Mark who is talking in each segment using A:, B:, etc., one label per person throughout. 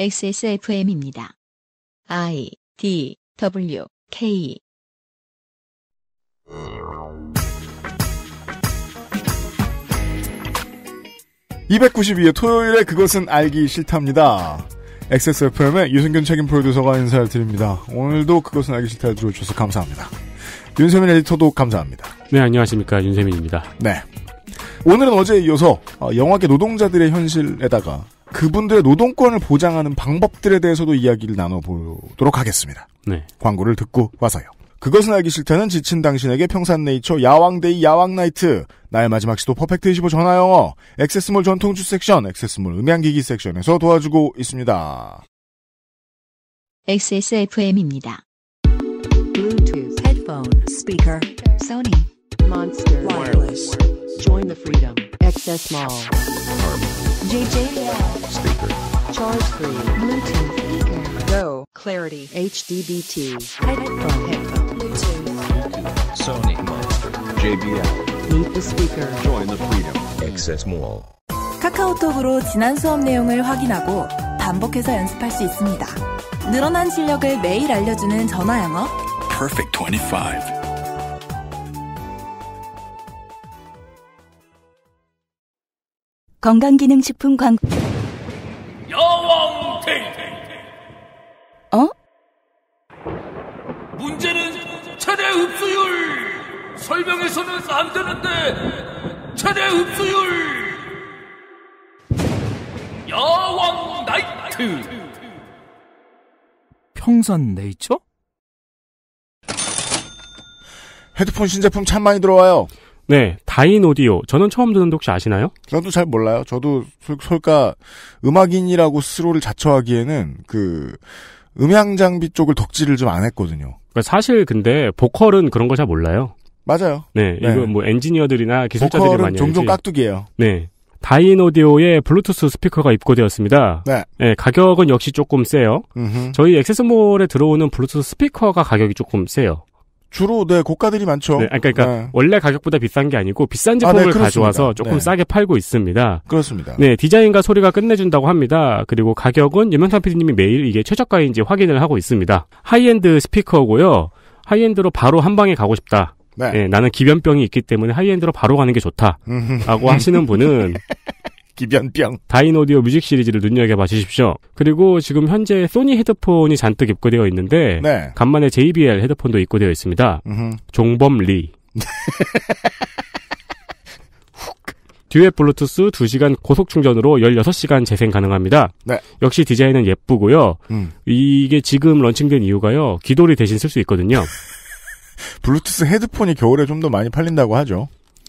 A: XSFM입니다. I
B: D W K
A: (292회) 토요일에 그것은 알기 싫답니다. XSFM의 유승균 책임 프로듀서가 인사를 드립니다. 오늘도 그것은 알기 싫다 들어주셔서 감사합니다. 윤세민 에디터도 감사합니다. 네, 안녕하십니까. 윤세민입니다. 네. 오늘은 어제에 이어서 어, 영화계 노동자들의 현실에다가 그분들의 노동권을 보장하는 방법들에 대해서도 이야기를 나눠보도록 하겠습니다. 네. 광고를 듣고 와서요. 그것은 알기 싫다는 지친 당신에게 평산네이처 야왕데이 야왕나이트 나의 마지막 시도 퍼펙트25 전화영어 액세스몰 전통주 섹션 액세스몰 음향기기 섹션에서 도와주고 있습니다.
B: XSFM입니다.
C: Bluetooth, headphone, speaker, Sony, Monster, Wireless, Join the Freedom, XS Mall.
B: JJL speaker. Charge 3. Bluetooth. Go. Clarity. HDBT. Headphone. Headphone. Bluetooth.
C: Sony Monster. JBL. Meet the speaker. Join the freedom. Access Mall.
A: 카카오톡으로 지난
B: 수업 내용을 확인하고 반복해서 연습할 수 있습니다. 늘어난 실력을 매일 알려주는 전화 영어.
A: Perfect 25.
B: 건강기능식품 광
C: 여왕 테이테 어? 문제는 최대 흡수율 설명해서는 안 되는데 최대 흡수율
D: 여왕 나이트
C: 평산
A: 네이처? 헤드폰 신제품 참 많이 들어와요 네, 다인오디오. 저는 처음 듣는데 혹시 아시나요? 저도 잘 몰라요. 저도 솔, 솔까 음악인이라고 스스로를 자처하기에는 그 음향 장비 쪽을 덕질을 좀 안 했거든요. 그러니까 사실 근데 보컬은 그런 걸 잘 몰라요. 맞아요. 네, 네. 이거
D: 뭐 엔지니어들이나 기술자들이 보컬은 많이 종종 알지. 깍두기예요. 네. 다인오디오에 블루투스 스피커가 입고되었습니다. 네. 네 가격은 역시 조금 세요. 음흠. 저희 액세스몰에 들어오는 블루투스 스피커가 가격이 조금 세요.
A: 주로 네 고가들이 많죠. 네, 그러니까, 네.
D: 원래 가격보다 비싼 게 아니고 비싼 제품을 아, 네, 가져와서 조금 네. 싸게 팔고 있습니다.
A: 그렇습니다. 네 디자인과 소리가
D: 끝내준다고 합니다. 그리고 가격은 유명상 PD님이 매일 이게 최저가인지 확인을 하고 있습니다. 하이엔드 스피커고요. 하이엔드로 바로 한 방에 가고 싶다. 네. 네 나는 기변병이 있기 때문에 하이엔드로 바로 가는 게
C: 좋다라고 하시는 분은
D: 기변병. 다인오디오 뮤직 시리즈를 눈여겨봐 주십시오. 그리고 지금 현재 소니 헤드폰이 잔뜩 입고되어 있는데 네. 간만에 JBL 헤드폰도 입고되어 있습니다. 음흠. 종범리. 듀엣 블루투스 2시간 고속 충전으로 16시간 재생 가능합니다. 네. 역시 디자인은 예쁘고요. 음. 이게 지금 런칭된 이유가요. 기돌이 대신 쓸 수 있거든요.
A: 블루투스 헤드폰이 겨울에 좀 더 많이 팔린다고
D: 하죠.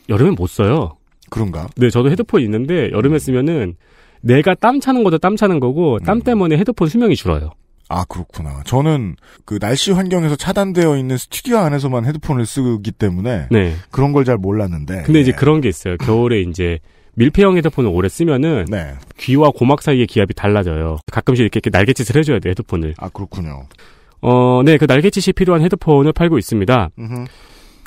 D: 여름엔 못 써요. 그런가? 네, 저도 헤드폰 있는데 여름에 쓰면은 내가 땀 차는 것도 땀 차는 거고 땀 음. 때문에 헤드폰 수명이 줄어요.
A: 아 그렇구나. 저는 그 날씨 환경에서 차단되어 있는 스튜디오 안에서만 헤드폰을 쓰기 때문에 네. 그런 걸 잘 몰랐는데.
D: 근데 이제 예. 그런 게 있어요. 겨울에 이제 밀폐형 헤드폰을 오래 쓰면은 네. 귀와 고막 사이의 기압이 달라져요. 가끔씩 이렇게, 이렇게 날갯짓을 해줘야 돼 헤드폰을. 아 그렇군요. 어, 네, 그 날갯짓이 필요한 헤드폰을 팔고 있습니다. 음흠.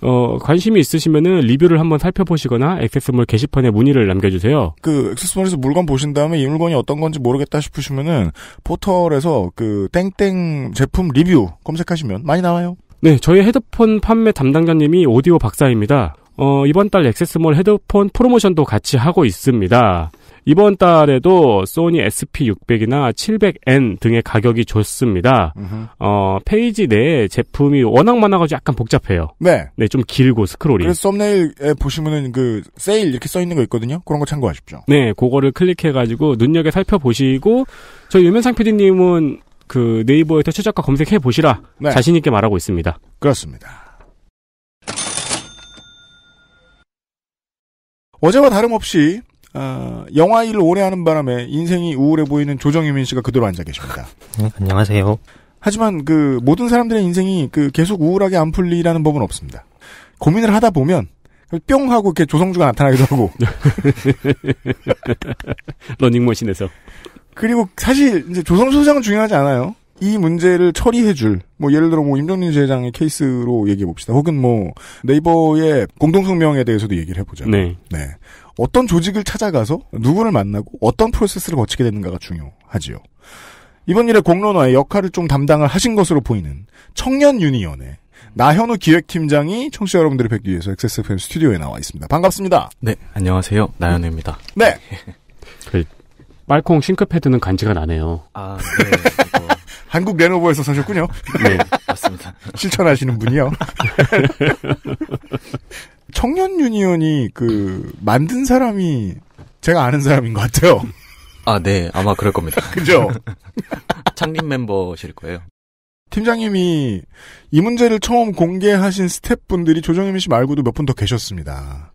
D: 어, 관심이 있으시면은
A: 리뷰를 한번 살펴보시거나 액세스몰 게시판에 문의를 남겨주세요. 그 액세스몰에서 물건 보신 다음에 이 물건이 어떤 건지 모르겠다 싶으시면은 포털에서 그 땡땡 제품 리뷰 검색하시면 많이 나와요.
D: 네, 저희 헤드폰 판매 담당자님이 오디오 박사입니다. 어, 이번 달 액세스몰 헤드폰 프로모션도 같이 하고 있습니다. 이번 달에도 소니 SP600이나 700N 등의 가격이 좋습니다. 어, 페이지 내에 제품이 워낙 많아가지고 약간 복잡해요. 네. 네, 좀 길고 스크롤이.
A: 그래서 썸네일에 보시면은 그 세일 이렇게 써있는 거 있거든요? 그런 거 참고하십시오.
D: 네, 그거를 클릭해가지고 눈여겨 살펴보시고, 저희 유면상 PD님은 그 네이버에서 최저가 검색해 보시라 네. 자신 있게 말하고 있습니다.
A: 그렇습니다. 어제와 다름없이 어, 영화 일을 오래 하는 바람에 인생이 우울해 보이는 조정유민 씨가 그대로 앉아 계십니다.
C: 네, 안녕하세요.
A: 하지만 그 모든 사람들의 인생이 그 계속 우울하게 안 풀리라는 법은 없습니다. 고민을 하다 보면 뿅 하고 이렇게 조성주가 나타나기도 하고 러닝머신에서 그리고 사실 이제 조성수 소장은 중요하지 않아요. 이 문제를 처리해줄 뭐 예를 들어 뭐 임종민 회장의 케이스로 얘기해 봅시다. 혹은 뭐 네이버의 공동성명에 대해서도 얘기를 해보자. 네. 네. 어떤 조직을 찾아가서 누구를 만나고 어떤 프로세스를 거치게 되는가가 중요하지요. 이번 일에 공론화의 역할을 좀 담당을 하신 것으로 보이는 청년 유니언의 나현우 기획팀장이 청취자 여러분들을 뵙기 위해서 XSFM 스튜디오에 나와 있습니다. 반갑습니다. 네,
B: 안녕하세요. 나현우입니다. 네. 그
D: 빨콩 싱크패드는 간지가 나네요. 아, 네. 한국 레노버에서 사셨군요. 네, 맞습니다.
A: 실천하시는 분이요. 청년 유니온이그 만든 사람이 제가 아는 사람인 것 같아요.
B: 아, 네. 아마 그럴 겁니다. 그죠? 창립 멤버실 거예요.
A: 팀장님이 이 문제를 처음 공개하신 스태프분들이 조정임 씨 말고도 몇 분 더 계셨습니다.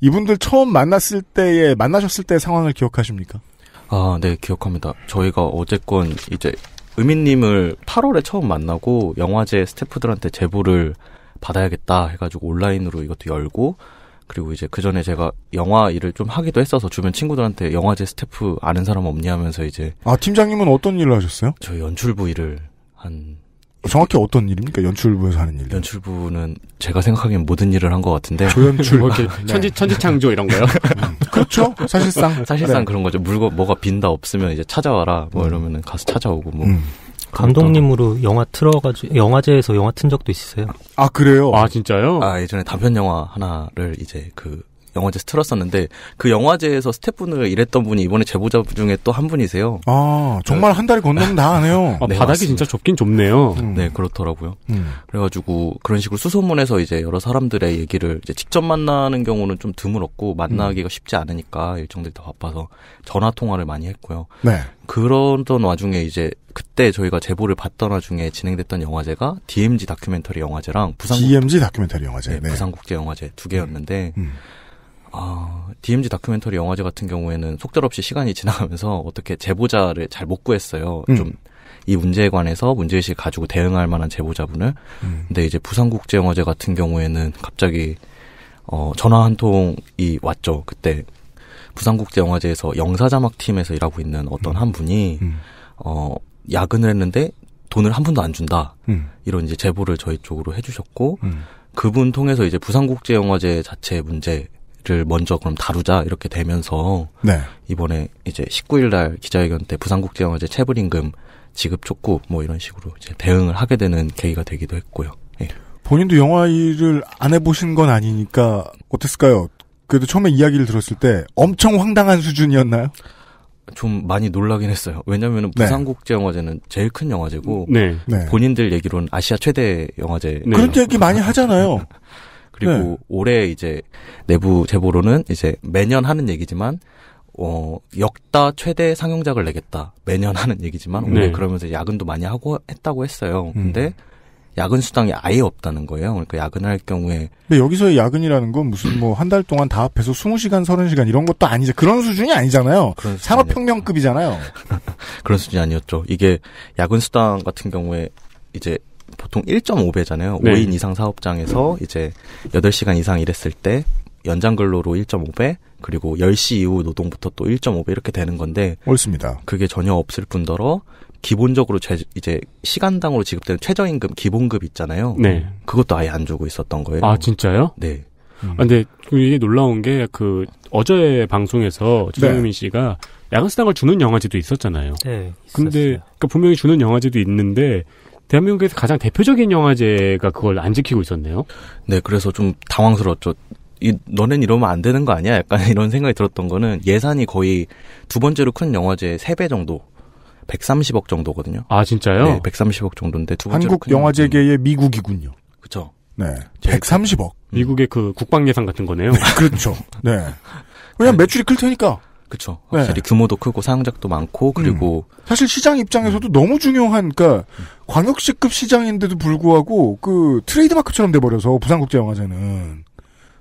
A: 이분들 처음 만났을 때에 만나셨을 때 상황을 기억하십니까?
B: 아, 네, 기억합니다. 저희가 어쨌건 이제 의민님을 8월에 처음 만나고 영화제 스태프들한테 제보를 받아야겠다 해가지고 온라인으로 이것도 열고 그리고 이제 그 전에 제가 영화 일을 좀 하기도 했어서 주변 친구들한테 영화제 스태프 아는 사람 없냐 하면서 이제
A: 아 팀장님은 어떤 일을 하셨어요?
B: 저 연출부 일을 한 어, 정확히 어떤 일입니까? 연출부에서 하는 일. 연출부는 제가 생각하기엔 모든 일을 한 것 같은데. 조연출. 뭐 네. 천지, 천지창조 이런 거요? 음. 그렇죠. 사실상. 사실상 네. 그런 거죠. 물건, 뭐가 빈다 없으면 이제 찾아와라. 뭐 음. 이러면은 가서 찾아오고 뭐. 음.
C: 감독님으로 영화 틀어가지고 영화제에서 영화 튼 적도 있으세요?
B: 아 그래요? 아 진짜요? 아 예전에 단편 영화 하나를 이제 그 영화제 틀었었는데 그 영화제에서 스태프분을 일했던 분이 이번에 제보자 중에 또 한 분이세요.
A: 아 정말 네. 한 달이 건너다 하네요. 네, 아, 네, 바닥이 맞습니다. 진짜
B: 좁긴 좁네요. 음. 네 그렇더라고요. 음. 그래가지고 그런 식으로 수소문에서 이제 여러 사람들의 얘기를 이제 직접 만나는 경우는 좀 드물었고 만나기가 음. 쉽지 않으니까 일정들이 더 바빠서 전화 통화를 많이 했고요. 네. 그러던 와중에 이제 그때 저희가 제보를 받던 와중에 진행됐던 영화제가 DMZ 다큐멘터리 영화제랑 부산 DMZ
A: 다큐멘터리 영화제, 네, 네.
B: 부산국제 영화제 두 개였는데 음. 음. 아, DMZ 다큐멘터리 영화제 같은 경우에는 속절없이 시간이 지나가면서 어떻게 제보자를 잘 못 구했어요. 음. 좀이 문제에 관해서 문제의식 가지고 대응할 만한 제보자분을. 음. 근데 이제 부산국제영화제 같은 경우에는 갑자기 어, 전화 한 통이 왔죠. 그때 부산국제영화제에서 영사자막 팀에서 일하고 있는 어떤 음. 한 분이 음. 어, 야근을 했는데 돈을 한 푼도 안 준다. 음. 이런 이제 제보를 저희 쪽으로 해주셨고 음. 그분 통해서 이제 부산국제영화제 자체 문제 를 먼저 그럼 다루자 이렇게 되면서 네. 이번에 이제 19일 날 기자회견 때 부산국제영화제 체불임금 지급 촉구 뭐 이런 식으로 이제 대응을 하게 되는 계기가 되기도 했고요. 예.
A: 본인도 영화 일을 안 해보신 건 아니니까 어땠을까요? 그래도 처음에 이야기를 들었을 때 엄청 황당한 수준이었나요?
B: 좀 많이 놀라긴 했어요. 왜냐하면 네. 부산국제영화제는 제일 큰 영화제고 네. 네. 본인들 얘기로는 아시아 최대 영화제. 네. 그런 얘기 많이 하잖아요. 그리고 네. 올해 이제 내부 제보로는 이제 매년 하는 얘기지만 어, 역다 최대 상영작을 내겠다. 매년 하는 얘기지만 올해 네. 그러면서 야근도 많이 하고 했다고 했어요. 음. 근데 음. 야근 수당이 아예 없다는 거예요. 그러니까 야근할 경우에.
A: 근데 여기서의 야근이라는 건 무슨 뭐 한 달 동안 다 합해서 20시간, 30시간 이런 것도 아니죠. 그런 수준이 아니잖아요. 그런 수준이 산업혁명급이잖아요.
B: 그런 수준이 아니었죠. 이게 야근 수당 같은 경우에 이제 보통 1.5배잖아요. 네. 5인 이상 사업장에서 이제 8시간 이상 일했을 때 연장 근로로 1.5배, 그리고 10시 이후 노동부터 또 1.5배 이렇게 되는 건데 옳습니다. 그게 전혀 없을 뿐더러 기본적으로 제, 이제 시간당으로 지급되는 최저임금 기본급 있잖아요. 네. 그것도 아예 안 주고 있었던 거예요. 아 진짜요? 네. 음. 아, 근데
D: 이게 놀라운 게 그 어제 방송에서 조현민 네. 씨가 야간 수당을 주는 영화제도 있었잖아요. 네. 있었어요. 근데 그러니까 분명히 주는 영화제도 있는데 대한민국에서 가장
B: 대표적인 영화제가 그걸 안 지키고 있었네요. 네, 그래서 좀 당황스러웠죠. 이, 너넨 이러면 안 되는 거 아니야? 약간 이런 생각이 들었던 거는 예산이 거의 두 번째로 큰 영화제 3배 정도 130억 정도거든요. 아 진짜요? 네, 130억 정도인데 두 번째 한국
A: 영화제계의 미국이군요. 네, 그 그렇죠. 네, 130억.
B: 미국의 그 국방 예산 같은 거네요.
A: 그렇죠. 네. 왜냐 면 매출이 클 테니까. 그렇죠. 확실히 네. 규모도 크고 사용작도 많고 음. 그리고 음. 사실 시장 입장에서도 음. 너무 중요한 그니까 광역시급 시장인데도 불구하고 그 트레이드마크처럼 돼 버려서 부산국제영화제는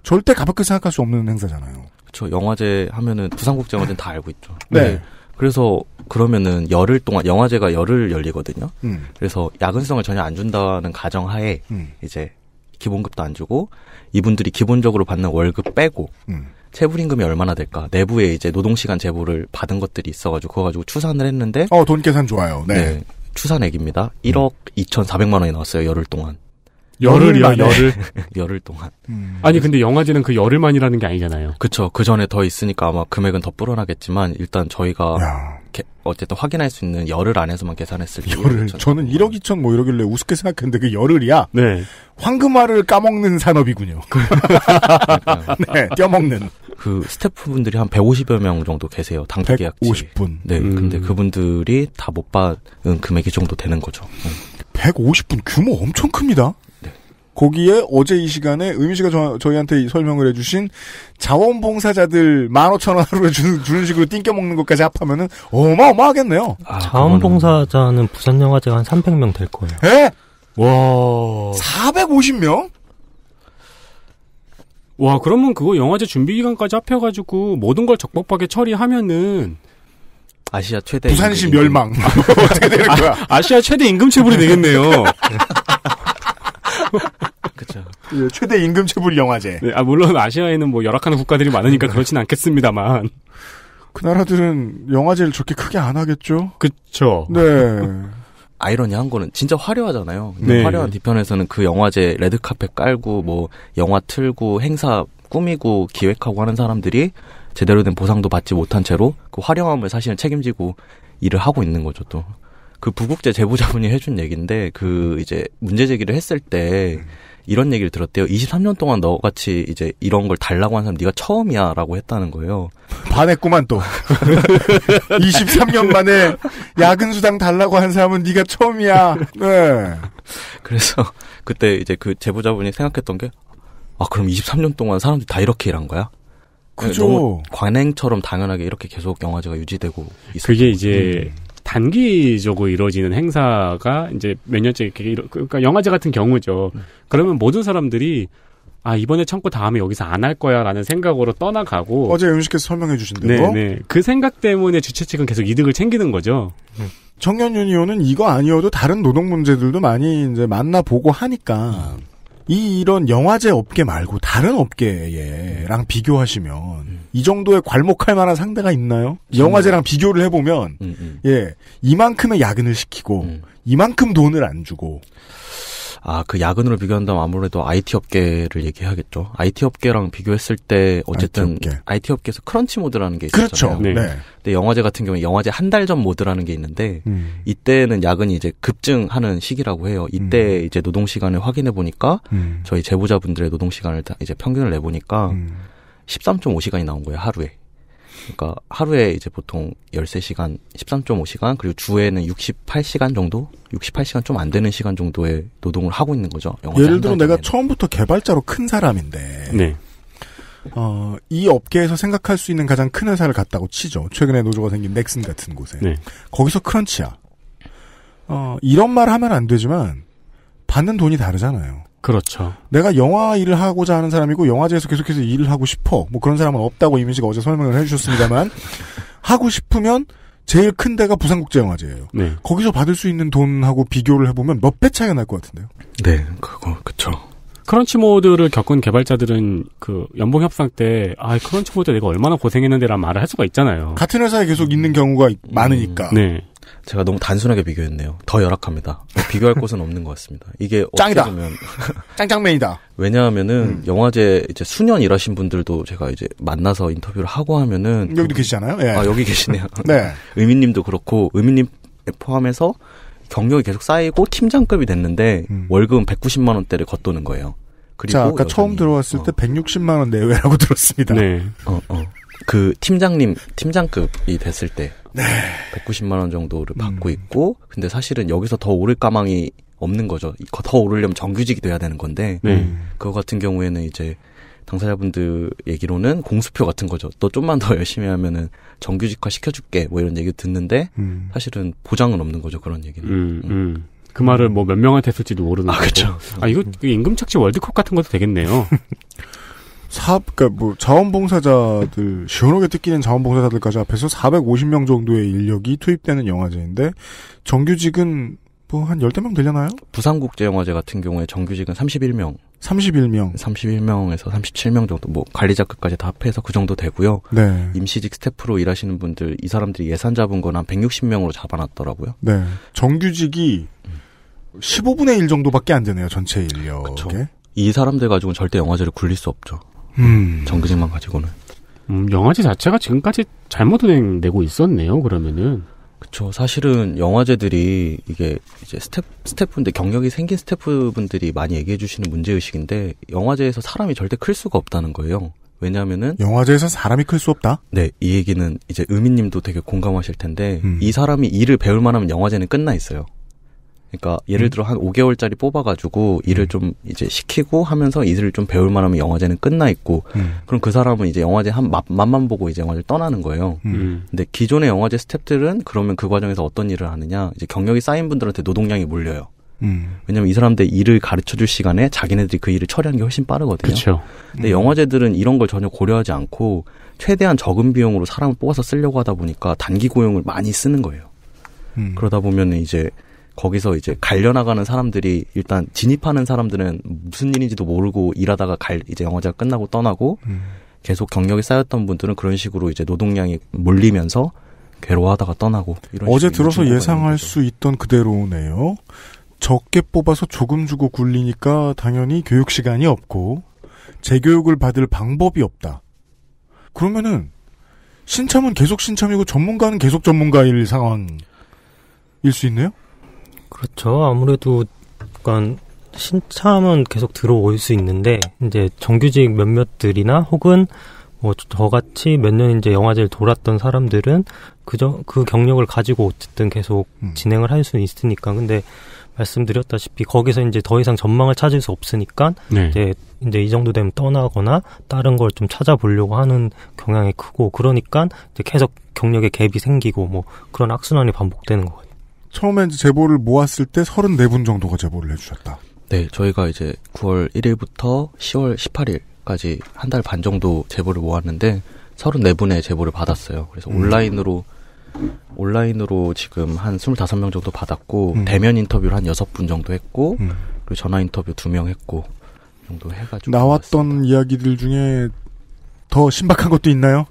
A: 절대 가볍게 생각할 수 없는 행사잖아요.
B: 그쵸 영화제 하면은 부산국제영화제는 다 알고 있죠. 네. 네. 그래서 그러면은 열흘 동안 영화제가 열흘 열리거든요. 음. 그래서 야근성을 전혀 안 준다는 가정하에 음. 이제 기본급도 안 주고 이분들이 기본적으로 받는 월급 빼고 음. 체불임금이 얼마나 될까 내부에 이제 노동시간 제보를 받은 것들이 있어가지고 그거 가지고 추산을 했는데 어 돈 계산 좋아요. 네. 네 추산액입니다. 1억 음. 2,400만 원이 나왔어요 열흘 동안. 열흘이요, 열흘. 열흘. 동안. 음. 아니, 근데 영화제는 그 열흘만이라는 게 아니잖아요. 그쵸. 그 전에 더 있으니까 아마 금액은 더 불어나겠지만, 일단 저희가, 게, 어쨌든 확인할 수 있는 열흘 안에서만 계산했을 때. 열흘.
A: 저는 1억 2천 뭐 이러길래 우습게 생각했는데 그 열흘이야? 네. 황금알을 까먹는 산업이군요.
B: 네, 떼먹는 그 스태프분들이 한 150여 명 정도 계세요. 단기 계약직. 150분. 네. 음. 근데 그분들이 다 못 받은 금액이 정도 되는 거죠. 음. 150분 규모
A: 엄청 큽니다. 네. 거기에 어제 이 시간에 은유 씨가 저, 희한테 설명을 해주신 자원봉사자들 15,000원 하루에 주는, 주는 식으로 띵겨먹는 것까지 합하면은 어마어마하겠네요. 아,
C: 자원봉사자는 부산영화제 가한 300명 될 거예요. 예? 와.
A: 450명?
C: 와 그러면 그거
D: 영화제 준비 기간까지 합해가지고 모든 걸 적법하게 처리하면은 아시아 최대 부산시 임금. 멸망
C: 어떻게 되는 거야?
D: 아, 시아 최대 임금체불이 되겠네요. 그렇죠. 예, 최대 임금체불 영화제. 네, 아 물론 아시아에는 뭐 열악한 국가들이 많으니까 그렇진 않겠습니다만.
A: 그 나라들은 영화제를 저렇게 크게
B: 안 하겠죠? 그렇죠. 네. 아이러니한 거는 진짜 화려하잖아요. 네. 화려한 뒤편에서는 그 영화제 레드카펫 깔고 뭐 영화 틀고 행사 꾸미고 기획하고 하는 사람들이 제대로 된 보상도 받지 못한 채로 그 화려함을 사실은 책임지고 일을 하고 있는 거죠 또. 그 부국제 제보자분이 해준 얘기인데 그 이제 문제 제기를 했을 때 음. 이런 얘기를 들었대요. 23년 동안 너같이 이제 이런 걸 달라고 한 사람 네가 처음이야라고 했다는 거예요.
A: 반했구만 또.
B: 23년
A: 만에 야근 수당 달라고 한 사람은 네가 처음이야.
B: 네. 그래서 그때 이제 그 제보자분이 생각했던 게 아, 그럼 23년 동안 사람들이 다 이렇게 일한 거야?
A: 그죠. 네,
B: 관행처럼 당연하게 이렇게 계속 영화제가 유지되고 있어 그게
D: 이제 음. 단기적으로 이루어지는 행사가 이제 몇 년째 이렇게 이러, 그러니까 영화제 같은 경우죠. 음. 그러면 모든 사람들이 아 이번에 참고 다음에 여기서 안 할 거야라는 생각으로 떠나가고 어제
A: 음식께서 설명해 주신 대로 네네
D: 네. 그 생각 때문에 주최 측은 계속 이득을
A: 챙기는 거죠. 네. 청년 유니온은 이거 아니어도 다른 노동 문제들도 많이 이제 만나보고 하니까 음. 이 이런 영화제 업계 말고 다른 업계랑 비교하시면 음. 이 정도의 괄목할 만한 상대가 있나요? 영화제랑 비교를 해보면 음, 음. 예 이만큼의 야근을 시키고 음. 이만큼 돈을 안 주고
B: 아 그 야근으로 비교한다면 아무래도 IT 업계를 얘기하겠죠 IT 업계랑 비교했을 때 어쨌든 IT, IT 업계. 에서 크런치 모드라는 게있었잖 그렇죠. 네. 네. 근데 영화제 같은 경우에 영화제 한 달 전 모드라는 게 있는데 음. 이때는 야근이 이제 급증하는 시기라고 해요. 이때 음. 이제 노동 시간을 확인해 보니까 음. 저희 제보자분들의 노동 시간을 이제 평균을 내 보니까. 13.5시간이 나온 거예요, 하루에. 그러니까 하루에 이제 보통 13시간, 13.5시간, 그리고 주에는 68시간 정도? 68시간 좀 안 되는 시간 정도의 노동을 하고 있는 거죠. 예를 들어
A: 내가 처음부터 개발자로 큰 사람인데. 네. 어, 이 업계에서 생각할 수 있는 가장 큰 회사를 갔다고 치죠. 최근에 노조가 생긴 넥슨 같은 곳에. 네. 거기서 크런치야. 어, 이런 말 하면 안 되지만, 받는 돈이 다르잖아요. 그렇죠. 내가 영화 일을 하고자 하는 사람이고 영화제에서 계속해서 일을 하고 싶어. 뭐 그런 사람은 없다고 이민 씨가 어제 설명을 해주셨습니다만 하고 싶으면 제일 큰 데가 부산국제영화제예요. 네. 거기서 받을 수 있는 돈하고 비교를 해보면 몇 배 차이가 날 것 같은데요.
B: 네, 그거
D: 그렇죠 크런치 모드를 겪은 개발자들은 그 연봉 협상 때, 아, 크런치 모드 내가 얼마나 고생했는데란 말을 할 수가 있잖아요.
B: 같은 회사에 계속 있는 경우가 많으니까. 네. 제가 너무 단순하게 비교했네요. 더 열악합니다. 비교할 곳은 없는 것 같습니다. 이게 짱이다. 짱짱맨이다. 왜냐하면은 음. 영화제 이제 수년 일하신 분들도 제가 이제 만나서 인터뷰를 하고 하면은 여기도 그, 계시잖아요. 예. 아 여기 계시네요. 네. 의민님도 그렇고 의민님 포함해서 경력이 계속 쌓이고 팀장급이 됐는데 음. 월급 은 190만 원대를 겉도는 거예요. 그리고 자, 아까 여전히, 처음 들어왔을 어. 때 160만 원 내외라고 들었습니다. 네. 어, 어. 그 팀장님 팀장급이 됐을 때 네. 190만 원 정도를 음. 받고 있고 근데 사실은 여기서 더 오를 까망이 없는 거죠. 더 오르려면 정규직이 돼야 되는 건데 네. 음. 그거 같은 경우에는 이제 당사자분들 얘기로는 공수표 같은 거죠. 너 좀만 더 열심히 하면은 정규직화 시켜줄게 뭐 이런 얘기 듣는데 음. 사실은 보장은 없는 거죠 그런 얘기는. 음, 음. 음. 그 말을 뭐 몇 명한테 했을지도 모르는
D: 아, 거고. 그렇죠. 아 이거 임금 착취 월드컵 같은 것도 되겠네요.
A: 사업, 그니까 뭐 자원봉사자들, 시원하게 뜯기는 자원봉사자들까지 앞에서 450명 정도의 인력이 투입되는 영화제인데, 정규직은 뭐 한 10대 명 되려나요?
B: 부산국제영화제 같은 경우에 정규직은 31명. 31명. 31명에서 37명 정도, 뭐 관리자급까지 다 합해서 그 정도 되고요. 네. 임시직 스태프로 일하시는 분들, 이 사람들이 예산 잡은 건한 160명으로 잡아놨더라고요. 네. 정규직이 15분의 1 정도밖에 안 되네요, 전체 인력에. 그쵸. 이 사람들 가지고는 절대 영화제를 굴릴 수 없죠. 음. 정규직만
D: 가지고는. 음, 영화제 자체가 지금까지 잘못 운행되고 있었네요. 그러면은.
B: 그쵸 사실은 영화제들이 이게 이제 스텝 스태프분들 경력이 생긴 스태프분들이 많이 얘기해 주시는 문제 의식인데 영화제에서 사람이 절대 클 수가 없다는 거예요. 왜냐하면은 영화제에서 사람이 클 수 없다. 네, 이 얘기는 이제 의민님도 되게 공감하실 텐데 음. 이 사람이 일을 배울 만하면 영화제는 끝나 있어요. 그러니까 예를 음. 들어 한 5개월짜리 뽑아가지고 일을 음. 좀 이제 시키고 하면서 일을 좀 배울 만하면 영화제는 끝나 있고 음. 그럼 그 사람은 이제 영화제 한 맛, 맛만 보고 이제 영화제를 떠나는 거예요. 음. 음. 근데 기존의 영화제 스탭들은 그러면 그 과정에서 어떤 일을 하느냐 이제 경력이 쌓인 분들한테 노동량이 몰려요. 음. 왜냐면 이 사람들 일을 가르쳐 줄 시간에 자기네들이 그 일을 처리하는 게 훨씬 빠르거든요. 그쵸. 근데 영화제들은 이런 걸 전혀 고려하지 않고 최대한 적은 비용으로 사람을 뽑아서 쓰려고 하다 보니까 단기 고용을 많이 쓰는 거예요. 그러다 보면 이제 거기서 이제 갈려나가는 사람들이 일단 진입하는 사람들은 무슨 일인지도 모르고 일하다가 갈 이제 영화제가 끝나고 떠나고 음. 계속 경력이 쌓였던 분들은 그런 식으로 이제 노동량이 몰리면서 괴로워하다가 떠나고 이런 어제 들어서 예상할
A: 수 있던 그대로네요. 적게 뽑아서 조금 주고 굴리니까 당연히 교육 시간이 없고 재교육을 받을 방법이 없다. 그러면은 신참은 계속 신참이고 전문가는 계속 전문가일
C: 상황일 수 있네요. 그렇죠. 아무래도 약간 신참은 계속 들어올 수 있는데 이제 정규직 몇몇들이나 혹은 뭐 저같이 몇 년 이제 영화제를 돌았던 사람들은 그저 그 경력을 가지고 어쨌든 계속 음. 진행을 할 수는 있으니까 근데 말씀드렸다시피 거기서 이제 더 이상 전망을 찾을 수 없으니까 네. 이제 이제 이 정도 되면 떠나거나 다른 걸 좀 찾아보려고 하는 경향이 크고 그러니까 이제 계속 경력의 갭이 생기고 뭐 그런 악순환이 반복되는 것 같아요. 처음에 이 제보를 제 모았을 때 34분
A: 정도가 제보를 해주셨다.
B: 네, 저희가 이제 9월 1일부터 10월 18일까지 한 달 반 정도 제보를 모았는데 34분의 제보를 받았어요. 그래서 음. 온라인으로 온라인으로 지금 한 25명 정도 받았고 음. 대면 인터뷰를 한 6분 정도 했고 음. 그리고 전화 인터뷰 2명 했고 정도 해가지고
A: 나왔던 받습니다 이야기들 중에
B: 더 신박한 것도 있나요?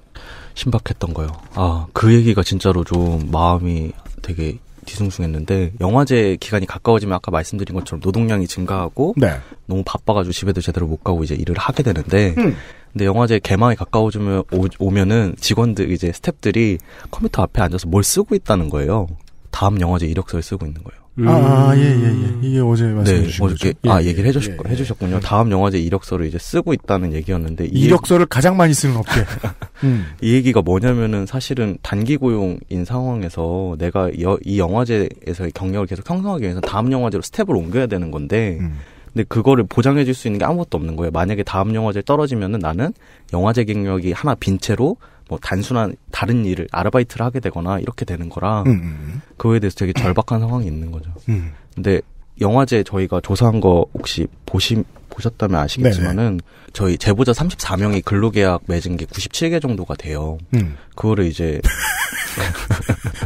B: 신박했던 거요. 아, 그 얘기가 진짜로 좀 마음이 되게 뒤숭숭했는데 영화제 기간이 가까워지면 아까 말씀드린 것처럼 노동량이 증가하고 네. 너무 바빠가지고 집에도 제대로 못 가고 이제 일을 하게 되는데 음. 근데 영화제 개막이 가까워지면 오, 면은 직원들 이제 스탭들이 컴퓨터 앞에 앉아서 뭘 쓰고 있다는 거예요. 다음 영화제 이력서를 쓰고 있는 거예요.
A: 음. 아, 아, 예, 예, 예. 이게 어제 네, 말씀해 네, 주신 어 거죠? 아, 예. 얘기를 해주셨, 예, 예,
B: 해주셨군요. 다음 영화제 이력서를 이제 쓰고 있다는 얘기였는데. 이력서를 얘기... 가장
A: 많이 쓰는 업계. 음.
B: 이 얘기가 뭐냐면은 사실은 단기 고용인 상황에서 내가 여, 이 영화제에서의 경력을 계속 형성하기 위해서 다음 영화제로 스텝을 옮겨야 되는 건데. 음. 근데 그거를 보장해 줄 수 있는 게 아무것도 없는 거예요. 만약에 다음 영화제 떨어지면은 나는 영화제 경력이 하나 빈 채로 뭐 단순한 다른 일을 아르바이트를 하게 되거나 이렇게 되는 거라 음, 음, 음. 그거에 대해서 되게 절박한 상황이 있는 거죠. 음. 근데 영화제 저희가 조사한 거 혹시 보시 보셨다면 아시겠지만은 네네. 저희 제보자 34명이 근로계약 맺은 게 97개 정도가 돼요. 음. 그거를 이제